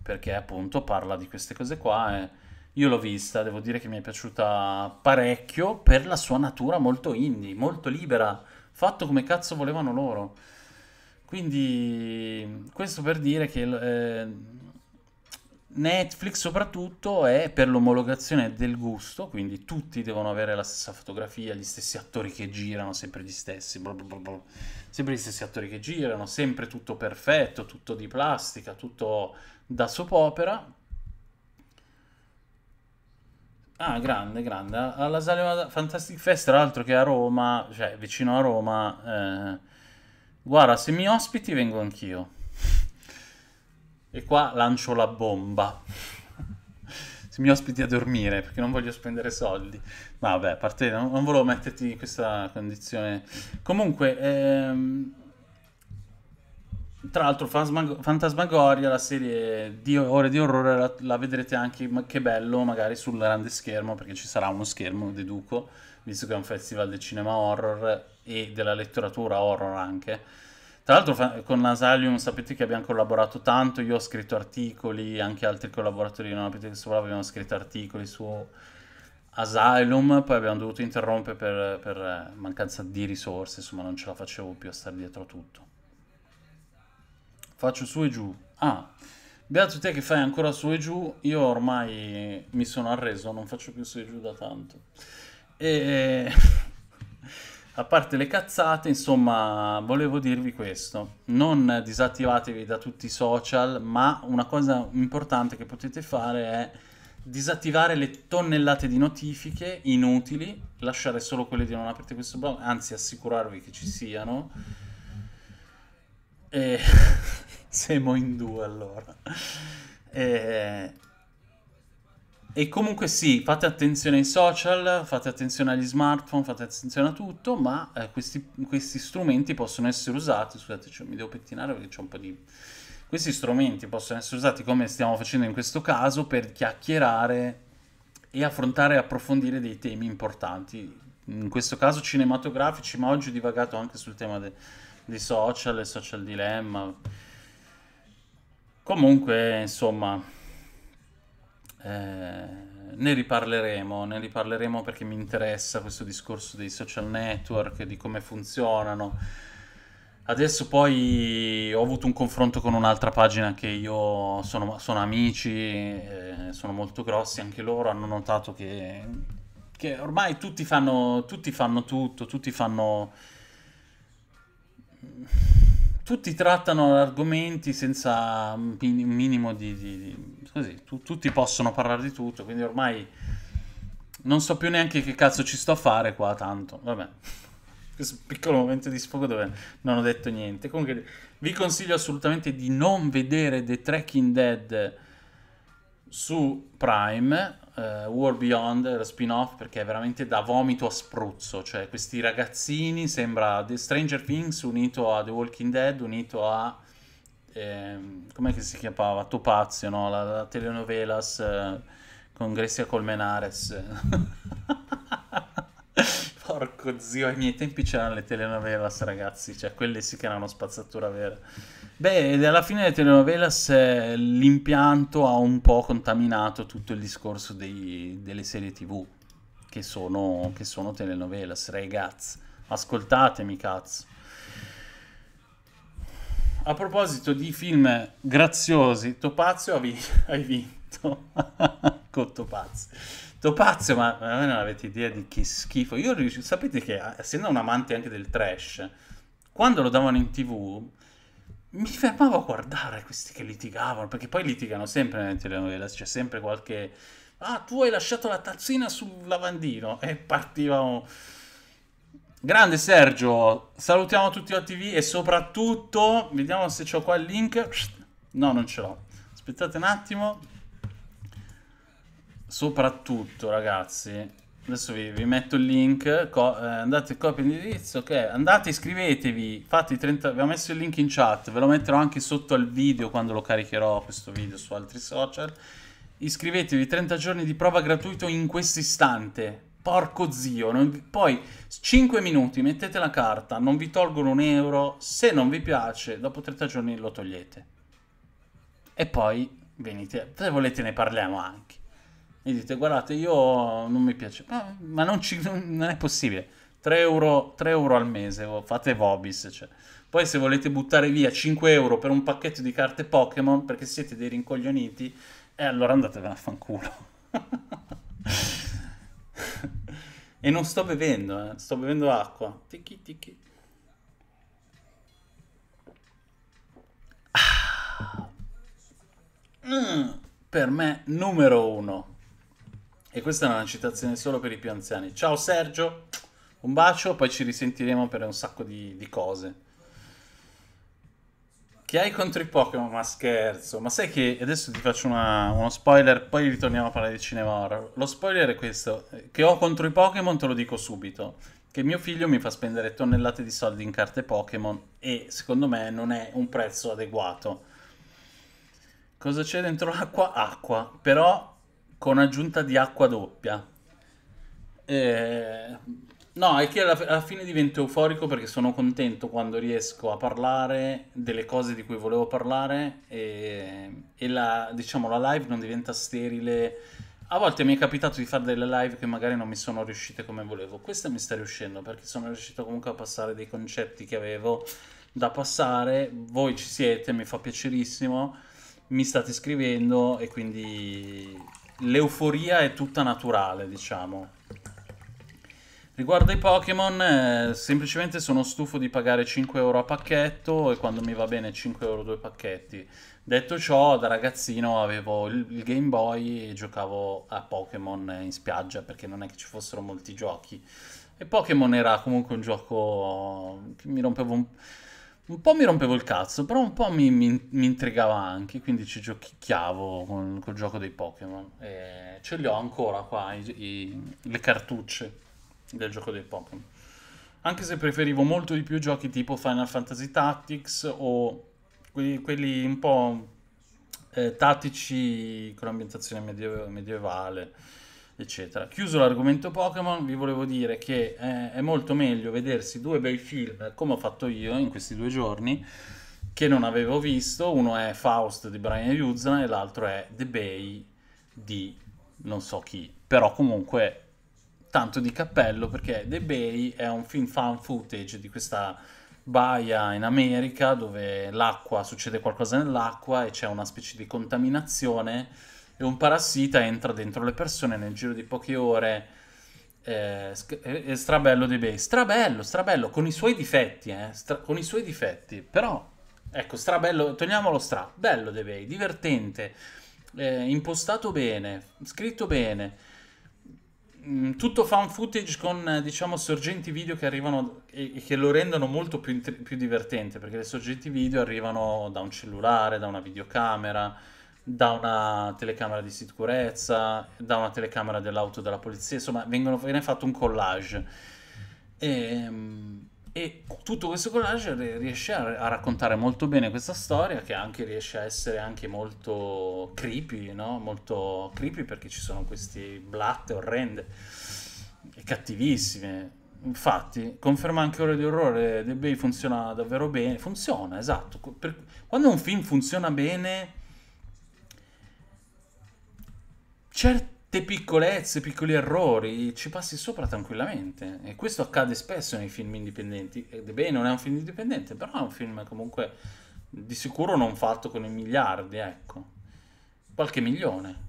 perché appunto parla di queste cose qua. E io l'ho vista, devo dire che mi è piaciuta parecchio per la sua natura molto indie, molto libera, fatto come cazzo volevano loro. Quindi questo per dire che... Eh, Netflix soprattutto è per l'omologazione del gusto, quindi tutti devono avere la stessa fotografia, gli stessi attori che girano, sempre gli stessi, blablabla. sempre gli stessi attori che girano, sempre tutto perfetto, tutto di plastica, tutto da soap opera. Ah, grande, grande. Alla Sala Fantastic Fest, tra l'altro che a Roma, cioè vicino a Roma, eh, guarda, se mi ospiti vengo anch'io. E qua lancio la bomba. Se mi ospiti a dormire, perché non voglio spendere soldi. Ma vabbè, a parte, non, non volevo metterti in questa condizione. Comunque, ehm, tra l'altro, Fantasmagoria, la serie di ore di orrore, la, la vedrete anche, che bello, magari sul grande schermo, perché ci sarà uno schermo, deduco, visto che è un festival del cinema horror e della letteratura horror anche tra l'altro con Nasalium sapete che abbiamo collaborato tanto, io ho scritto articoli, anche altri collaboratori di Non Appetite Soprava abbiamo scritto articoli su Asylum, poi abbiamo dovuto interrompere per, per eh, mancanza di risorse, insomma non ce la facevo più a stare dietro a tutto. Faccio su e giù. Ah, beato te che fai ancora su e giù, io ormai mi sono arreso, non faccio più su e giù da tanto. E a parte le cazzate, insomma, volevo dirvi questo. Non disattivatevi da tutti i social, ma una cosa importante che potete fare è disattivare le tonnellate di notifiche inutili, lasciare solo quelle di non aprite questo blog, anzi assicurarvi che ci siano. E siamo in due allora. E e comunque sì, fate attenzione ai social, fate attenzione agli smartphone, fate attenzione a tutto, ma eh, questi, questi, strumenti possono essere usati, scusate, cioè, mi devo pettinare perché c'è un po' di... Questi strumenti possono essere usati come stiamo facendo in questo caso per chiacchierare e affrontare e approfondire dei temi importanti, in questo caso cinematografici, ma oggi ho divagato anche sul tema de- dei social e social dilemma. Comunque, insomma eh, ne riparleremo, ne riparleremo perché mi interessa questo discorso dei social network, di come funzionano. Adesso poi ho avuto un confronto con un'altra pagina che io sono, sono amici, eh, sono molto grossi, anche loro hanno notato che, che ormai tutti fanno, tutti fanno, tutto, tutti fanno... Tutti trattano argomenti senza un minimo di, di, di così, tu, tutti possono parlare di tutto, quindi ormai non so più neanche che cazzo ci sto a fare qua tanto, vabbè. Questo piccolo momento di sfogo dove non ho detto niente. Comunque vi consiglio assolutamente di non vedere The Tracking Dead su Prime, uh, War Beyond, lo spin-off, perché è veramente da vomito a spruzzo, cioè questi ragazzini sembra The Stranger Things unito a The Walking Dead, unito a ehm, com'è che si chiamava? Topazio, no? La, la telenovelas eh, con Grecia Colmenares. Porco zio, ai miei tempi c'erano le telenovelas, ragazzi, cioè quelle sì che erano spazzatura vera. Beh, alla fine delle telenovelas eh, l'impianto ha un po' contaminato tutto il discorso dei, delle serie tv, che sono, che sono telenovelas, ragazzi. Ascoltatemi, cazzo a proposito di film graziosi, Topazio avevi, hai vinto con Topazio. Topazio, ma voi non avete idea di che schifo. Io sapete che, essendo un amante anche del trash, quando lo davano in tv, mi fermavo a guardare questi che litigavano, perché poi litigano sempre nelle telenovelas, c'è sempre qualche... Ah, tu hai lasciato la tazzina sul lavandino e partivamo... un Grande Sergio, salutiamo tutti OTV e soprattutto, vediamo se c'ho qua il link. No, non ce l'ho. Aspettate un attimo. Soprattutto, ragazzi, adesso vi, vi metto il link. Co eh, andate, copia indirizzo. Ok, andate, iscrivetevi. Fate 30. Vi ho messo il link in chat. Ve lo metterò anche sotto al video quando lo caricherò. Questo video su altri social. Iscrivetevi 30 giorni di prova gratuito in questo istante porco zio. Non... Poi 5 minuti, mettete la carta, non vi tolgono un euro, se non vi piace, dopo 30 giorni lo togliete. E poi venite, se volete ne parliamo anche. E dite, guardate, io non mi piace, ma, ah, ma non, ci... non, è possibile. 3 euro, 3 euro al mese, oh, fate Vobis, cioè. Poi se volete buttare via 5 euro per un pacchetto di carte Pokémon perché siete dei rincoglioniti, e eh, allora andatevene a fanculo. E non sto bevendo, eh. sto bevendo acqua. Tiki tiki. Ah. Mm, per me numero uno. E questa è una citazione solo per i più anziani. Ciao Sergio, un bacio, poi ci risentiremo per un sacco di, di cose. Che hai contro i Pokémon? Ma scherzo, ma sai che adesso ti faccio una, uno spoiler, poi ritorniamo a parlare di cinema horror. Lo spoiler è questo, che ho contro i Pokémon te lo dico subito, che mio figlio mi fa spendere tonnellate di soldi in carte Pokémon e secondo me non è un prezzo adeguato. Cosa c'è dentro l'acqua? Acqua, però con aggiunta di acqua doppia. Eh, No, è che alla, alla, fine divento euforico perché sono contento quando riesco a parlare delle cose di cui volevo parlare e, e la, diciamo, la live non diventa sterile. A volte mi è capitato di fare delle live che magari non mi sono riuscite come volevo. Questa mi sta riuscendo perché sono riuscito comunque a passare dei concetti che avevo da passare. Voi ci siete, mi fa piacerissimo. Mi state scrivendo e quindi l'euforia è tutta naturale, diciamo Riguardo ai Pokémon, eh, semplicemente sono stufo di pagare 5 euro a pacchetto e quando mi va bene 5 euro due pacchetti. Detto ciò, da ragazzino avevo il, il Game Boy e giocavo a Pokémon in spiaggia perché non è che ci fossero molti giochi. E Pokémon era comunque un gioco che mi rompevo un... un po' mi rompevo il cazzo, però un po' mi, mi, mi intrigava anche, quindi ci giochicchiavo con, col gioco dei Pokémon. ce li ho ancora qua, i, i, le cartucce del gioco dei Pokémon. Anche se preferivo molto di più giochi tipo Final Fantasy Tactics o quelli, quelli un po' eh, tattici con ambientazione mediev- medievale, eccetera. Chiuso l'argomento Pokémon, vi volevo dire che eh, è molto meglio vedersi due bei film, come ho fatto io in questi due giorni, che non avevo visto. Uno è Faust di Brian Hughes e l'altro è The Bay di non so chi. Però comunque tanto di cappello perché The Bay è un film fan footage di questa baia in America dove l'acqua succede qualcosa nell'acqua e c'è una specie di contaminazione e un parassita entra dentro le persone nel giro di poche ore eh, strabello The Bay strabello strabello con i suoi difetti eh, stra- con i suoi difetti però ecco strabello togliamolo stra bello The Bay divertente eh, impostato bene scritto bene mh, mm, tutto fan footage con eh, diciamo sorgenti video che arrivano e, e che lo rendono molto più, più, divertente perché le sorgenti video arrivano da un cellulare, da una videocamera, da una telecamera di sicurezza, da una telecamera dell'auto della polizia, insomma vengono, viene fatto un collage. E, ehm, e tutto questo collage riesce a, a, raccontare molto bene questa storia, che anche riesce a essere anche molto creepy, no? Molto creepy perché ci sono queste blatte orrende e cattivissime. Infatti, conferma anche Ore di Orrore, The Bay funziona davvero bene. Funziona, esatto. Per, quando un film funziona bene, certi te piccolezze, piccoli errori, ci passi sopra tranquillamente. E questo accade spesso nei film indipendenti. Ed è bene, non è un film indipendente, però è un film comunque di sicuro non fatto con i miliardi, ecco. Qualche milione.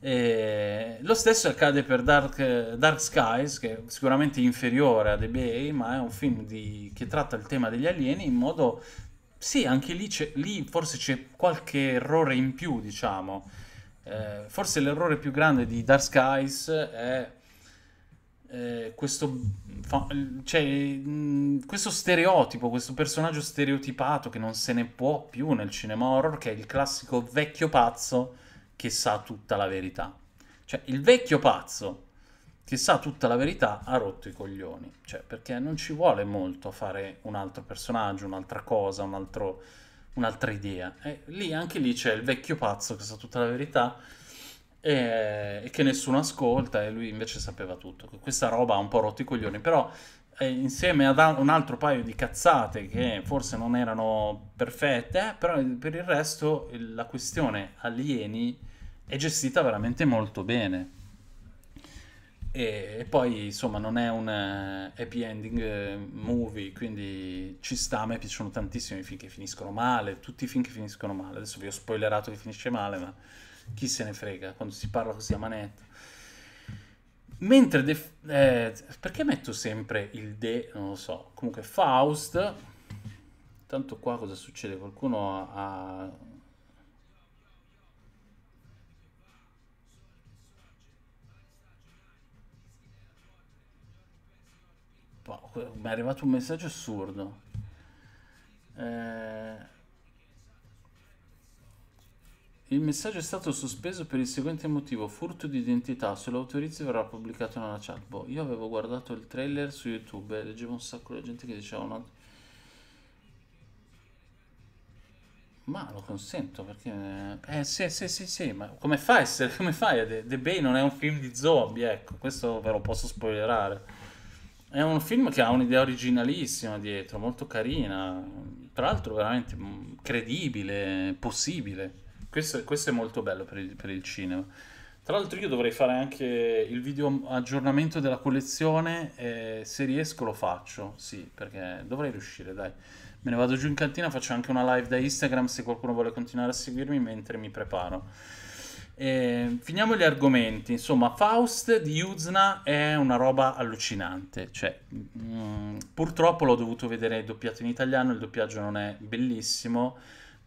E lo stesso accade per Dark, Dark, Skies, che è sicuramente inferiore a The Bay, ma è un film di, che tratta il tema degli alieni in modo... Sì, anche lì, lì forse c'è qualche errore in più, diciamo eh, forse l'errore più grande di Dark Skies è eh, questo, fa, cioè, mh, questo stereotipo, questo personaggio stereotipato che non se ne può più nel cinema horror, che è il classico vecchio pazzo che sa tutta la verità. Cioè, il vecchio pazzo che sa tutta la verità ha rotto i coglioni, cioè, perché non ci vuole molto a fare un altro personaggio, un'altra cosa, un altro un'altra idea. E lì, anche lì c'è il vecchio pazzo che sa tutta la verità e, e, che nessuno ascolta e lui invece sapeva tutto. Questa roba ha un po' rotto i coglioni, però eh, insieme ad un altro paio di cazzate che forse non erano perfette, eh, però per il resto la questione alieni è gestita veramente molto bene. E, poi insomma non è un eh, happy ending eh, movie, quindi ci sta, a me piacciono tantissimo i film che finiscono male, tutti i film che finiscono male. Adesso vi ho spoilerato che finisce male, ma chi se ne frega quando si parla così a manetta. Mentre def- eh, perché metto sempre il de, non lo so. Comunque Faust tanto qua cosa succede? Qualcuno ha mi è arrivato un messaggio assurdo. Eh... Il messaggio è stato sospeso per il seguente motivo, furto di identità, se lo autorizzi verrà pubblicato nella chat. Boh, io avevo guardato il trailer su YouTube e leggevo un sacco di gente che diceva una... Ma lo consento perché... Eh sì, sì, sì, sì, ma come fai a essere... Come fai? The, The Bay non è un film di zombie, ecco, questo ve lo posso spoilerare. È un film che ha un'idea originalissima dietro, molto carina, tra l'altro veramente mm, credibile, possibile. Questo, questo è molto bello per il, per il cinema. Tra l'altro io dovrei fare anche il video aggiornamento della collezione, eh, se riesco lo faccio, sì, perché dovrei riuscire, dai. Me ne vado giù in cantina, faccio anche una live da Instagram se qualcuno vuole continuare a seguirmi mentre mi preparo. Eh, finiamo gli argomenti. Insomma, Faust di Yuzna è una roba allucinante. Cioè, mh, mm, purtroppo l'ho dovuto vedere doppiato in italiano, il doppiaggio non è bellissimo,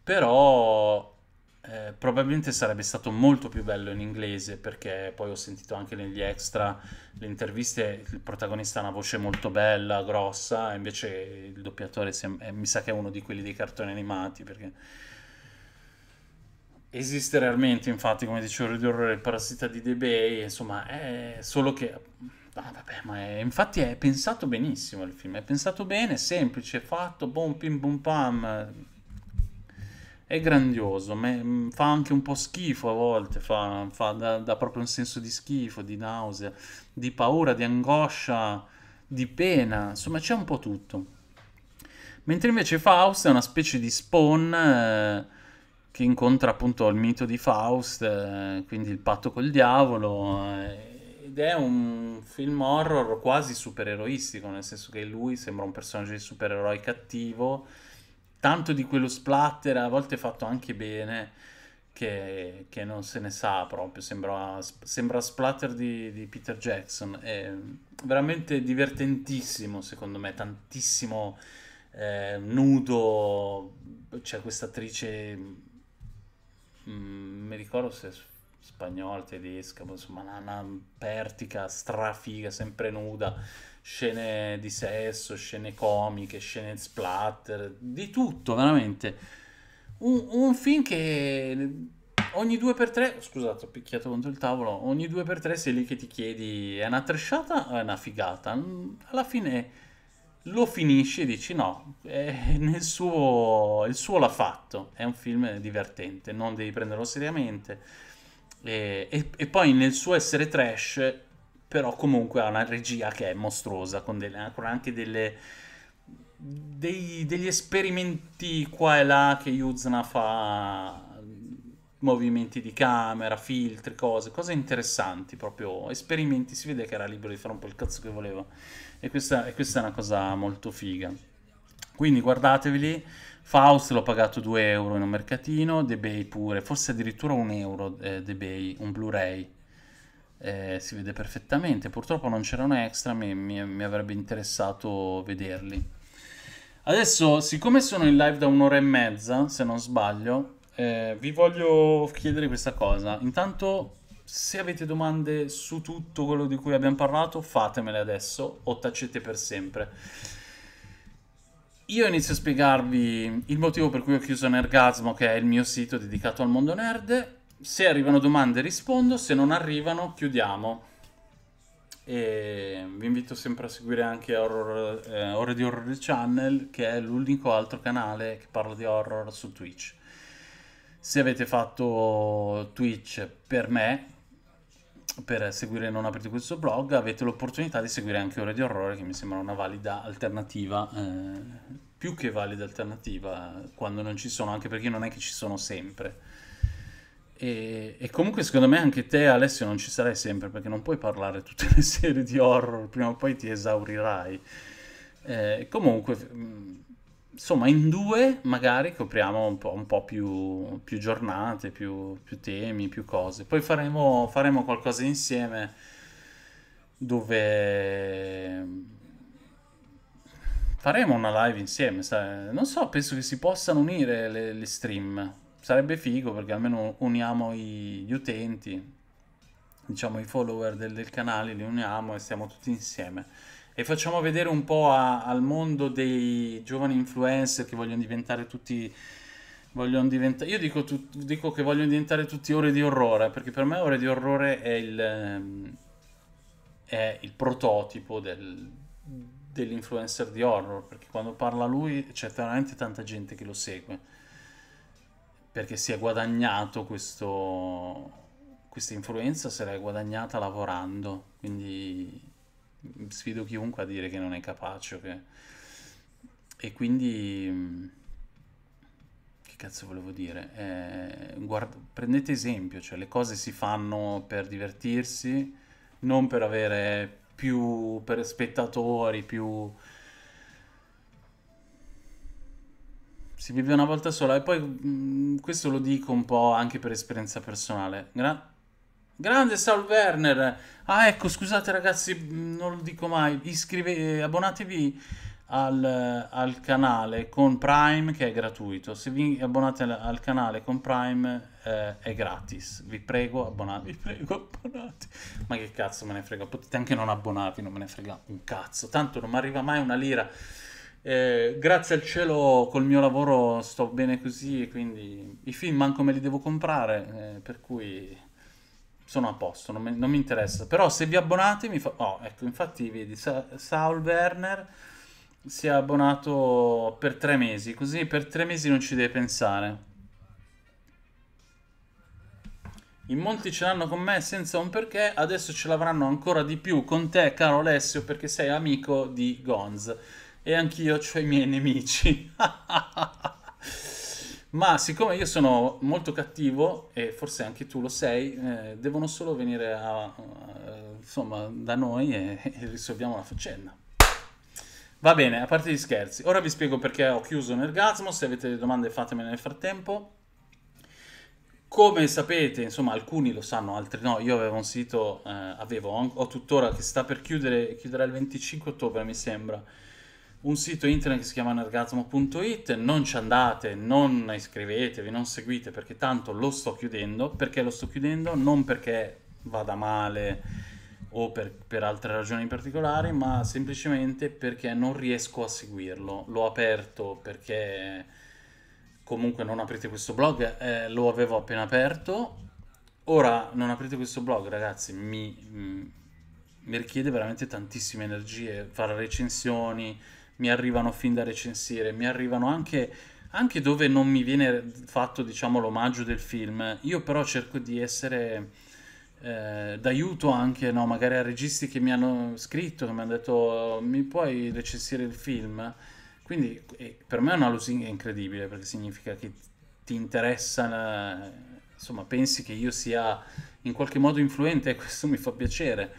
però eh, probabilmente sarebbe stato molto più bello in inglese perché poi ho sentito anche negli extra le interviste, il protagonista ha una voce molto bella, grossa, invece il doppiatore eh, mi sa che è uno di quelli dei cartoni animati perché Esiste realmente, infatti, come dicevo, di orrore, il parassita di Bay, insomma, è solo che... Ah, vabbè, ma è... infatti è pensato benissimo il film, è pensato bene, semplice, fatto, boom, pim boom, pam, è grandioso, ma fa anche un po' schifo a volte, fa, fa da, da, proprio un senso di schifo, di nausea, di paura, di angoscia, di pena, insomma c'è un po' tutto. Mentre invece Faust è una specie di spawn... Eh che incontra appunto il mito di Faust, eh, quindi il patto col diavolo, eh, ed è un film horror quasi supereroistico, nel senso che lui sembra un personaggio di supereroi cattivo, tanto di quello splatter, a volte fatto anche bene, che, che non se ne sa proprio, sembra, sembra splatter di, di Peter Jackson, è veramente divertentissimo secondo me, tantissimo... Eh, nudo, c'è questa attrice Mm, mi ricordo se spagnola, tedesca, boh, insomma una, una pertica strafiga, sempre nuda, scene di sesso, scene comiche, scene splatter, di tutto veramente. Un, un film che ogni due per tre, scusate ho picchiato contro il tavolo, ogni due per tre sei lì che ti chiedi è una tresciata o è una figata? Mm, alla fine lo finisci e dici no, eh, nel suo, il suo l'ha fatto, è un film divertente, non devi prenderlo seriamente. E, e, e, poi nel suo essere trash, però comunque ha una regia che è mostruosa, con, delle, con anche delle, dei, degli esperimenti qua e là che Yuzna fa movimenti di camera, filtri, cose, cose interessanti, proprio esperimenti, si vede che era libero di fare un po' il cazzo che voleva e questa, e questa è una cosa molto figa. Quindi guardatevi lì, Faust l'ho pagato 2 euro in un mercatino, Debay pure, forse addirittura 1 euro eh, Debay, un Blu-ray. Eh, si vede perfettamente, purtroppo non c'era c'erano extra, mi, mi, mi avrebbe interessato vederli. Adesso, siccome sono in live da un'ora e mezza, se non sbaglio, eh, vi voglio chiedere questa cosa. Intanto, se avete domande su tutto quello di cui abbiamo parlato, fatemele adesso o tacete per sempre. Io inizio a spiegarvi il motivo per cui ho chiuso Nergasmo, che è il mio sito dedicato al mondo nerd. Se arrivano domande rispondo, se non arrivano chiudiamo. E vi invito sempre a seguire anche horror, eh, Ore di Horror Channel, che è l'unico altro canale che parla di horror su Twitch se avete fatto Twitch per me, per seguire Non aprite questo blog, avete l'opportunità di seguire anche Ore di Orrore, che mi sembra una valida alternativa, eh, più che valida alternativa, quando non ci sono, anche perché non è che ci sono sempre. E, e, comunque secondo me anche te Alessio non ci sarai sempre perché non puoi parlare tutte le serie di horror, prima o poi ti esaurirai. Eh, comunque mm, insomma in due magari copriamo un po', un po più, più, giornate, più, più, temi, più cose. Poi faremo, faremo qualcosa insieme dove faremo una live insieme. Sai? Non so, penso che si possano unire le, le stream. Sarebbe figo perché almeno uniamo i, gli utenti, diciamo i follower del, del canale, li uniamo e stiamo tutti insieme e facciamo vedere un po' a, al mondo dei giovani influencer che vogliono diventare tutti... Vogliono diventa- io dico, tu, dico che vogliono diventare tutti ore di orrore, perché per me ore di orrore è il, ehm, è il prototipo del, dell'influencer di horror, perché quando parla lui c'è veramente tanta gente che lo segue, perché si è guadagnato questo, questa influenza, se l'è guadagnata lavorando, quindi sfido chiunque a dire che non è capace. Che... E quindi, che cazzo volevo dire? Eh, guarda, prendete esempio, cioè le cose si fanno per divertirsi, non per avere più per spettatori, più... Si vive una volta sola e poi mm, questo lo dico un po' anche per esperienza personale. Gra- Grande Sal Werner. Ah, ecco, scusate ragazzi, non lo dico mai. Iscrive... Eh, abbonatevi al, al, canale con Prime che è gratuito. Se vi abbonate al, al canale con Prime eh, è gratis. Vi prego, abbonatevi. Vi prego, abbonate. Ma che cazzo me ne frega? Potete anche non abbonarvi, non me ne frega un cazzo. Tanto non mi arriva mai una lira. Eh, grazie al cielo col mio lavoro sto bene così e quindi i film manco me li devo comprare, eh, per cui sono a posto, non mi, non mi interessa. Però se vi abbonate mi fa... Oh, ecco, infatti vedi, Sa- Saul Werner si è abbonato per tre mesi, così per tre mesi non ci deve pensare. In molti ce l'hanno con me senza un perché, adesso ce l'avranno ancora di più con te, caro Alessio, perché sei amico di Gonz. E anch'io ho i miei nemici. Ma siccome io sono molto cattivo, e forse anche tu lo sei, eh, devono solo venire a, a, eh, insomma, da noi e, e risolviamo la faccenda. Va bene, a parte gli scherzi. Ora vi spiego perché ho chiuso un se avete domande fatemele nel frattempo. Come sapete, insomma, alcuni lo sanno, altri no. Io avevo un sito, eh, avevo, ho tuttora, che sta per chiudere, chiuderà il 25 ottobre, mi sembra un sito internet che si chiama nergasmo.it, non ci andate, non iscrivetevi, non seguite perché tanto lo sto chiudendo, perché lo sto chiudendo non perché vada male o per, per altre ragioni particolari, ma semplicemente perché non riesco a seguirlo. L'ho aperto perché comunque non aprite questo blog, eh, lo avevo appena aperto. Ora non aprite questo blog, ragazzi, mi, mm, mi richiede veramente tantissime energie, fare recensioni, mi arrivano fin da recensire, mi arrivano anche, anche dove non mi viene fatto diciamo, l'omaggio del film, io però cerco di essere eh, d'aiuto anche no, magari a registi che mi hanno scritto, che mi hanno detto mi puoi recensire il film? Quindi per me è una lusinga incredibile perché significa che ti interessa, eh, insomma pensi che io sia in qualche modo influente e questo mi fa piacere.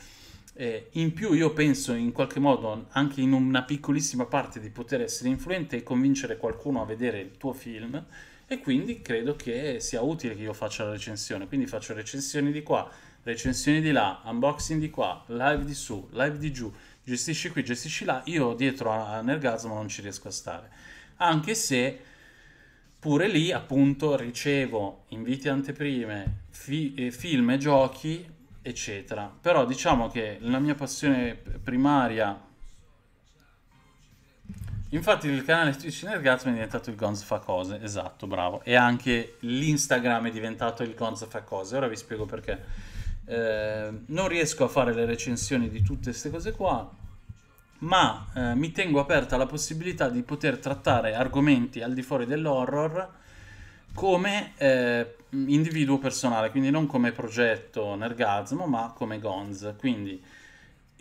Eh, in più io penso in qualche modo anche in una piccolissima parte di poter essere influente e convincere qualcuno a vedere il tuo film e quindi credo che sia utile che io faccia la recensione, quindi faccio recensioni di qua, recensioni di là, unboxing di qua, live di su, live di giù, gestisci qui, gestisci là, io dietro a, a Nergasmo non ci riesco a stare, anche se pure lì appunto ricevo inviti anteprime, fi, eh, film e giochi eccetera. Però diciamo che la mia passione primaria... Infatti il canale Twitch Nergazzo è diventato il Gonz fa cose, esatto, bravo. E anche l'Instagram è diventato il Gonz fa cose, ora vi spiego perché. Eh, non riesco a fare le recensioni di tutte queste cose qua, ma eh, mi tengo aperta la possibilità di poter trattare argomenti al di fuori dell'horror come eh, individuo personale, quindi non come progetto Nergasmo, ma come Gonz. Quindi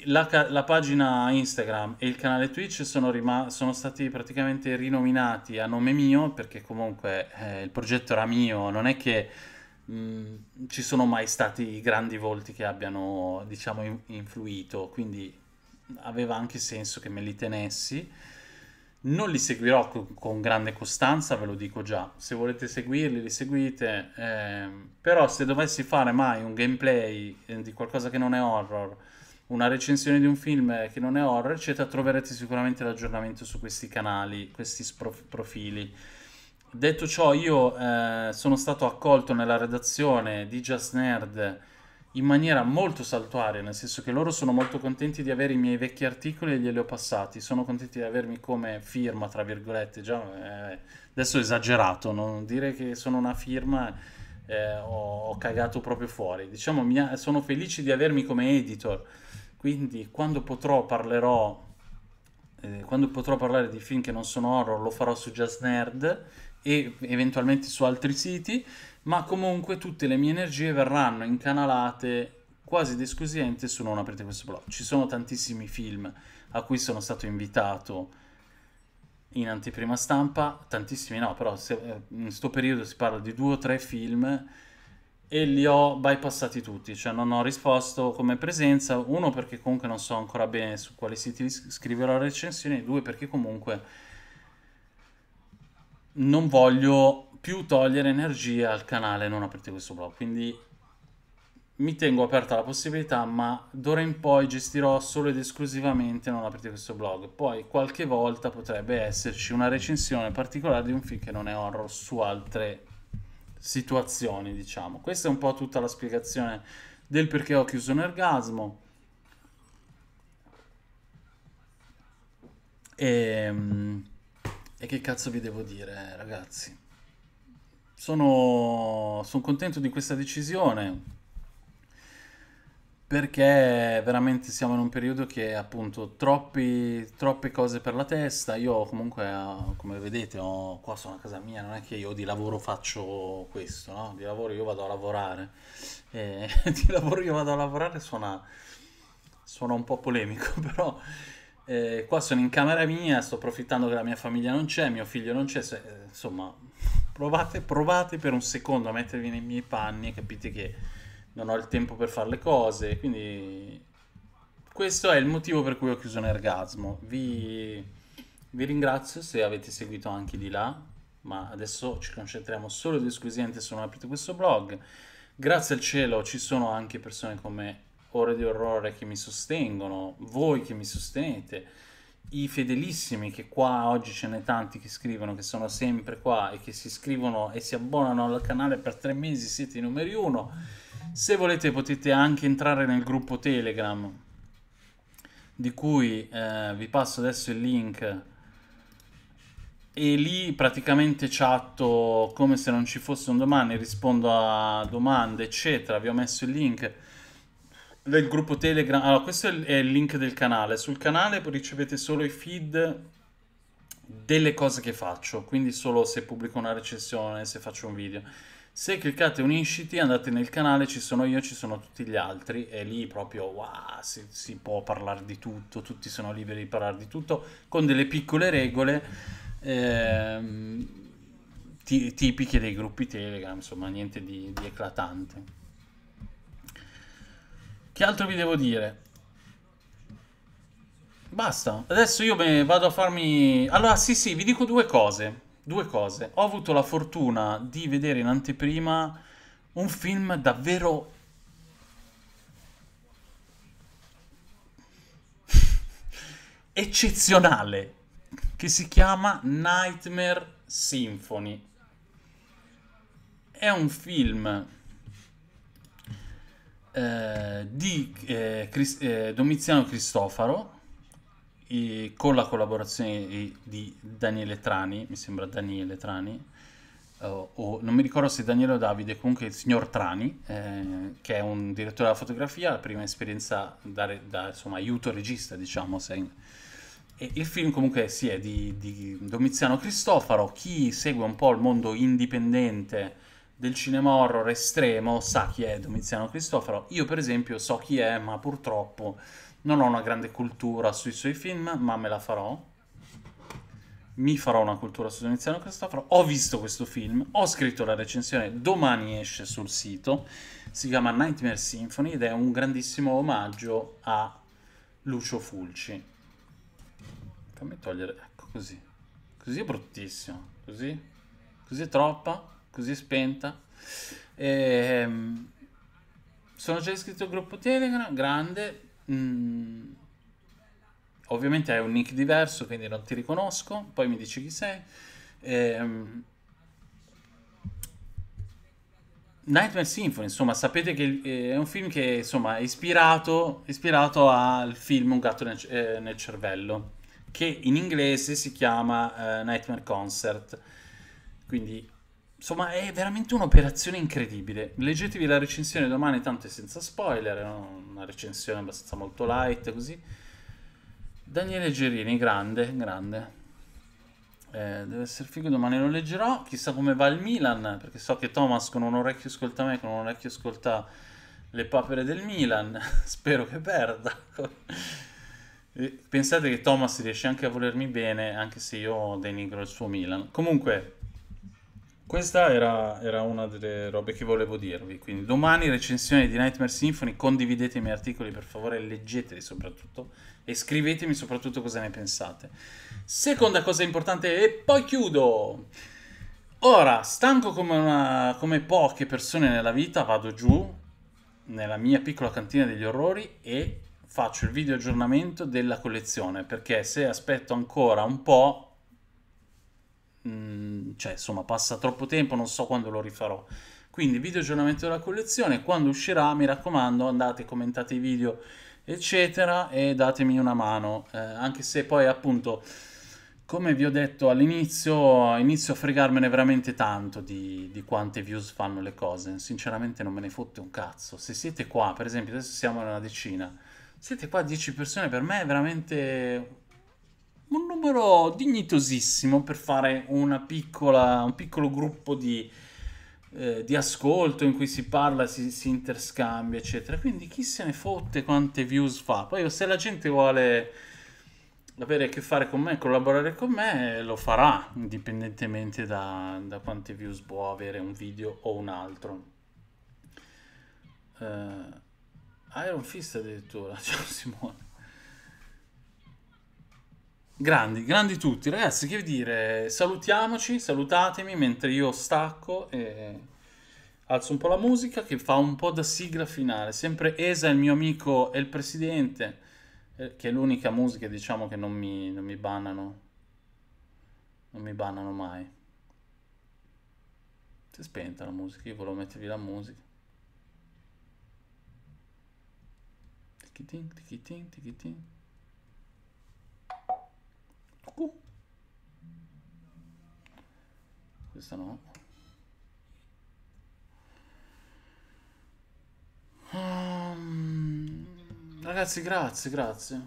la, la, pagina Instagram e il canale Twitch sono, sono, stati praticamente rinominati a nome mio perché comunque eh, il progetto era mio, non è che mh, mm, ci sono mai stati grandi volti che abbiano diciamo in influito, quindi aveva anche senso che me li tenessi. Non li seguirò con, grande costanza, ve lo dico già. Se volete seguirli, li seguite. Ehm, però se dovessi fare mai un gameplay eh, di qualcosa che non è horror, una recensione di un film che non è horror, eccetera, troverete sicuramente l'aggiornamento su questi canali, questi sprof- profili. Detto ciò, io eh, sono stato accolto nella redazione di Just Nerd in maniera molto saltuaria, nel senso che loro sono molto contenti di avere i miei vecchi articoli e glieli ho passati, sono contenti di avermi come firma, tra virgolette, già, eh, adesso ho esagerato, non dire che sono una firma eh, ho, ho, cagato proprio fuori, diciamo mia, sono felici di avermi come editor, quindi quando potrò parlerò, eh, quando potrò parlare di film che non sono horror lo farò su Just Nerd e eventualmente su altri siti ma comunque tutte le mie energie verranno incanalate quasi ed esclusivamente su Non aprite questo blog. Ci sono tantissimi film a cui sono stato invitato in anteprima stampa, tantissimi no, però se, eh, in questo periodo si parla di due o tre film e li ho bypassati tutti, cioè non ho risposto come presenza, uno perché comunque non so ancora bene su quali siti scriverò recensioni, due perché comunque non voglio più togliere energia al canale non aprite questo blog. Quindi mi tengo aperta la possibilità, ma d'ora in poi gestirò solo ed esclusivamente non aprite questo blog. Poi qualche volta potrebbe esserci una recensione particolare di un film che non è horror su altre situazioni, diciamo. Questa è un po' tutta la spiegazione del perché ho chiuso un orgasmo. E, ehm, e che cazzo vi devo dire, ragazzi? sono, sono contento di questa decisione perché veramente siamo in un periodo che appunto troppi, troppe cose per la testa. Io comunque, eh, come vedete, ho, qua sono a casa mia, non è che io di lavoro faccio questo, no? Di lavoro io vado a lavorare. E, di lavoro io vado a lavorare suona, suona un po' polemico, però eh, qua sono in camera mia, sto approfittando che la mia famiglia non c'è, mio figlio non c'è, se, eh, insomma Provate, provate per un secondo a mettervi nei miei panni e capite che non ho il tempo per fare le cose. Quindi questo è il motivo per cui ho chiuso un Vi, vi ringrazio se avete seguito anche di là, ma adesso ci concentriamo solo ed esclusivamente su non aprite questo blog. Grazie al cielo ci sono anche persone come Ore di Orrore che mi sostengono, voi che mi sostenete i fedelissimi, che qua oggi ce n'è tanti che scrivono, che sono sempre qua e che si iscrivono e si abbonano al canale per tre mesi, siete i numeri uno. Se volete potete anche entrare nel gruppo Telegram, di cui eh, vi passo adesso il link. E lì praticamente chatto come se non ci fosse un domani, rispondo a domande, eccetera. Vi ho messo il link del gruppo Telegram. Allora, questo è il link del canale. Sul canale ricevete solo i feed delle cose che faccio, quindi solo se pubblico una recensione, se faccio un video. Se cliccate unisciti, andate nel canale, ci sono io, ci sono tutti gli altri e lì proprio wow, si, si può parlare di tutto, tutti sono liberi di parlare di tutto con delle piccole regole ehm, tipiche dei gruppi Telegram, insomma, niente di, di eclatante. Che altro vi devo dire? Basta. Adesso io vado a farmi... Allora, sì, sì, vi dico due cose. Due cose. Ho avuto la fortuna di vedere in anteprima un film davvero... eccezionale. Che si chiama Nightmare Symphony. È un film eh, di eh, Chris, eh, Domiziano Cristofaro con la collaborazione di Daniele Trani, mi sembra Daniele Trani, o, eh, o non mi ricordo se Daniele o Davide, comunque il signor Trani, eh, che è un direttore della fotografia, la prima esperienza da, da insomma, aiuto regista, diciamo, sei, il film comunque sì, è di, di, Domiziano Cristofaro, chi segue un po' il mondo indipendente del cinema horror estremo sa chi è Domiziano Cristoforo. Io, per esempio, so chi è, ma purtroppo non ho una grande cultura sui suoi film, ma me la farò. Mi farò una cultura su Domiziano Cristoforo. Ho visto questo film, ho scritto la recensione, domani esce sul sito. Si chiama Nightmare Symphony ed è un grandissimo omaggio a Lucio Fulci. Fammi togliere, ecco così. Così è bruttissimo, così. Così è troppa così spenta. E, ehm, sono già iscritto al gruppo Telegram, grande. Mm, ovviamente hai un nick diverso, quindi non ti riconosco. Poi mi dici chi sei. E, ehm, Nightmare Symphony, insomma, sapete che eh, è un film che insomma, è ispirato, ispirato, al film Un gatto nel, eh, nel, cervello, che in inglese si chiama eh, Nightmare Concert. Quindi Insomma, è veramente un'operazione incredibile. Leggetevi la recensione domani, tanto è senza spoiler, è una recensione abbastanza molto light, così. Daniele Gerini, grande, grande. Eh, deve essere figo, domani lo leggerò. Chissà come va il Milan, perché so che Thomas con un orecchio ascolta me, con un orecchio ascolta le papere del Milan. Spero che perda. Pensate che Thomas riesce anche a volermi bene, anche se io denigro il suo Milan. Comunque, questa era, era, una delle robe che volevo dirvi, quindi domani recensione di Nightmare Symphony, condividete i miei articoli per favore, leggeteli soprattutto e scrivetemi soprattutto cosa ne pensate. Seconda cosa importante e poi chiudo. Ora, stanco come, una, come poche persone nella vita, vado giù nella mia piccola cantina degli orrori e faccio il video aggiornamento della collezione, perché se aspetto ancora un po' Mm, cioè insomma passa troppo tempo, non so quando lo rifarò. Quindi video aggiornamento della collezione, quando uscirà mi raccomando andate, commentate i video eccetera e datemi una mano, eh, anche se poi appunto come vi ho detto all'inizio, inizio a fregarmene veramente tanto di, di, quante views fanno le cose. Sinceramente non me ne fotte un cazzo. Se siete qua, per esempio, adesso siamo in una decina, siete qua 10 persone, per me è veramente un numero dignitosissimo per fare una piccola, un piccolo gruppo di, eh, di, ascolto in cui si parla, si, si, interscambia, eccetera. Quindi chi se ne fotte quante views fa? Poi se la gente vuole avere a che fare con me, collaborare con me, lo farà, indipendentemente da, da quante views può avere un video o un altro. Uh, Iron Fist addirittura, ciao Simone. Grandi, grandi tutti, ragazzi, che vi dire, salutiamoci, salutatemi mentre io stacco e alzo un po' la musica che fa un po' da sigla finale, sempre Esa, il mio amico e il presidente, eh, che è l'unica musica diciamo che non mi, non mi bannano, non mi bannano mai. Si è spenta la musica, io volevo mettervi la musica. Tichitin, tichitin, tichitin. questa no um, ragazzi grazie grazie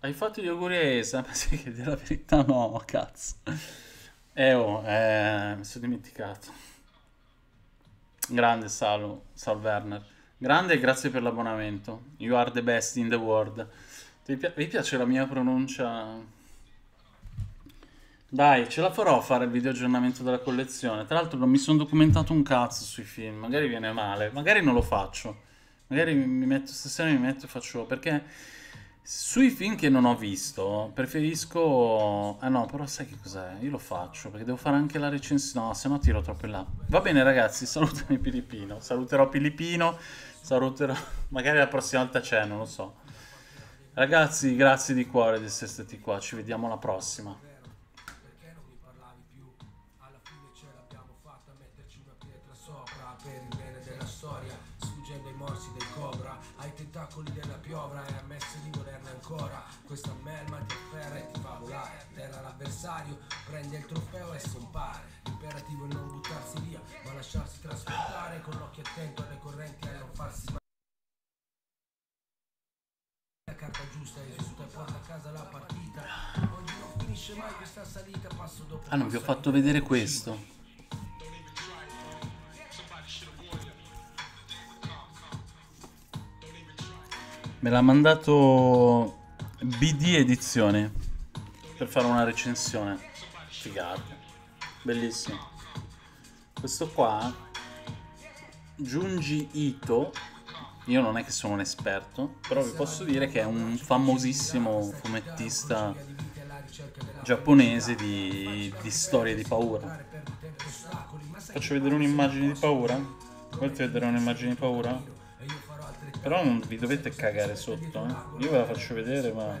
hai fatto gli auguri a Esa ma sai che della verità no cazzo eh oh eh, mi sono dimenticato grande Salo Sal Werner grande grazie per l'abbonamento you are the best in the world Ti pi vi piace la mia pronuncia dai, ce la farò a fare il video aggiornamento della collezione. Tra l'altro non mi sono documentato un cazzo sui film, magari viene male, magari non lo faccio. Magari mi metto stasera mi metto e faccio perché sui film che non ho visto preferisco Ah no, però sai che cos'è? Io lo faccio perché devo fare anche la recensione, no, se no tiro troppo in là. Va bene ragazzi, salutami Filippino. Saluterò Filippino. saluterò magari la prossima volta c'è, non lo so. Ragazzi, grazie di cuore di essere stati qua. Ci vediamo alla prossima. avversario prende il trofeo e scompare imperativo è non buttarsi via ma lasciarsi trasportare con l'occhio attento alle correnti a non farsi mai la carta giusta è risulta porta a casa la partita oggi non finisce mai questa salita passo dopo ah non vi ho fatto vedere questo Me l'ha mandato BD Edizione per fare una recensione. figata Bellissimo. Questo qua, Giungi Ito, io non è che sono un esperto, però vi posso dire che è un famosissimo fumettista giapponese di, di storie di paura. Faccio vedere un'immagine di paura? Volete vedere un'immagine di paura? Però non vi dovete cagare sotto, eh? Io ve la faccio vedere, ma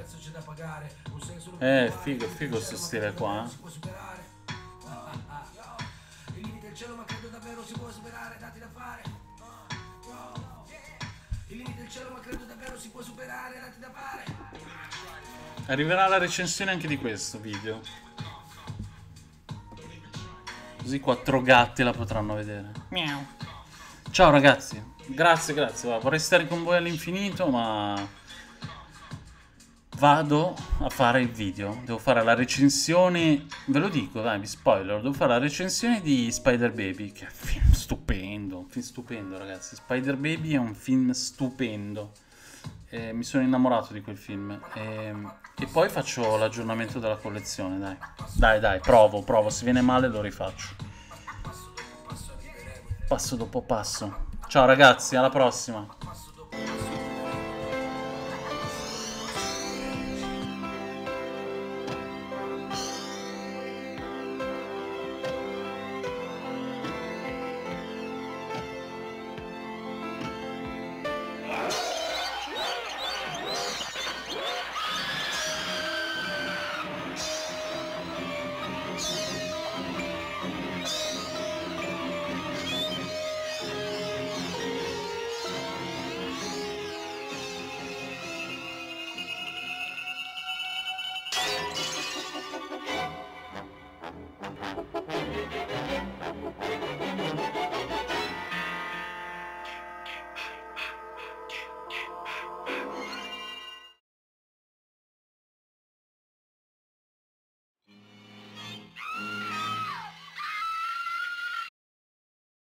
prezzo c'è da pagare. Un senso Eh, figo, figo sto stile qua. Eh. Si può ah, ah, ah, del cielo, ma credo davvero si può superare, dati da fare. I limiti del cielo, ma credo davvero si può superare, dati da fare. Arriverà la recensione anche di questo video. Così quattro gatti la potranno vedere. Miau. Ciao ragazzi. Grazie, grazie. Vorrei stare con voi all'infinito, ma vado a fare il video. Devo fare la recensione, ve lo dico, dai, mi spoiler, devo fare la recensione di Spider Baby, che è un film stupendo, un film stupendo, ragazzi. Spider Baby è un film stupendo. Eh, mi sono innamorato di quel film. Eh, e poi faccio l'aggiornamento della collezione, dai. Dai, dai, provo, provo, se viene male lo rifaccio. Passo dopo passo. Ciao ragazzi, alla prossima.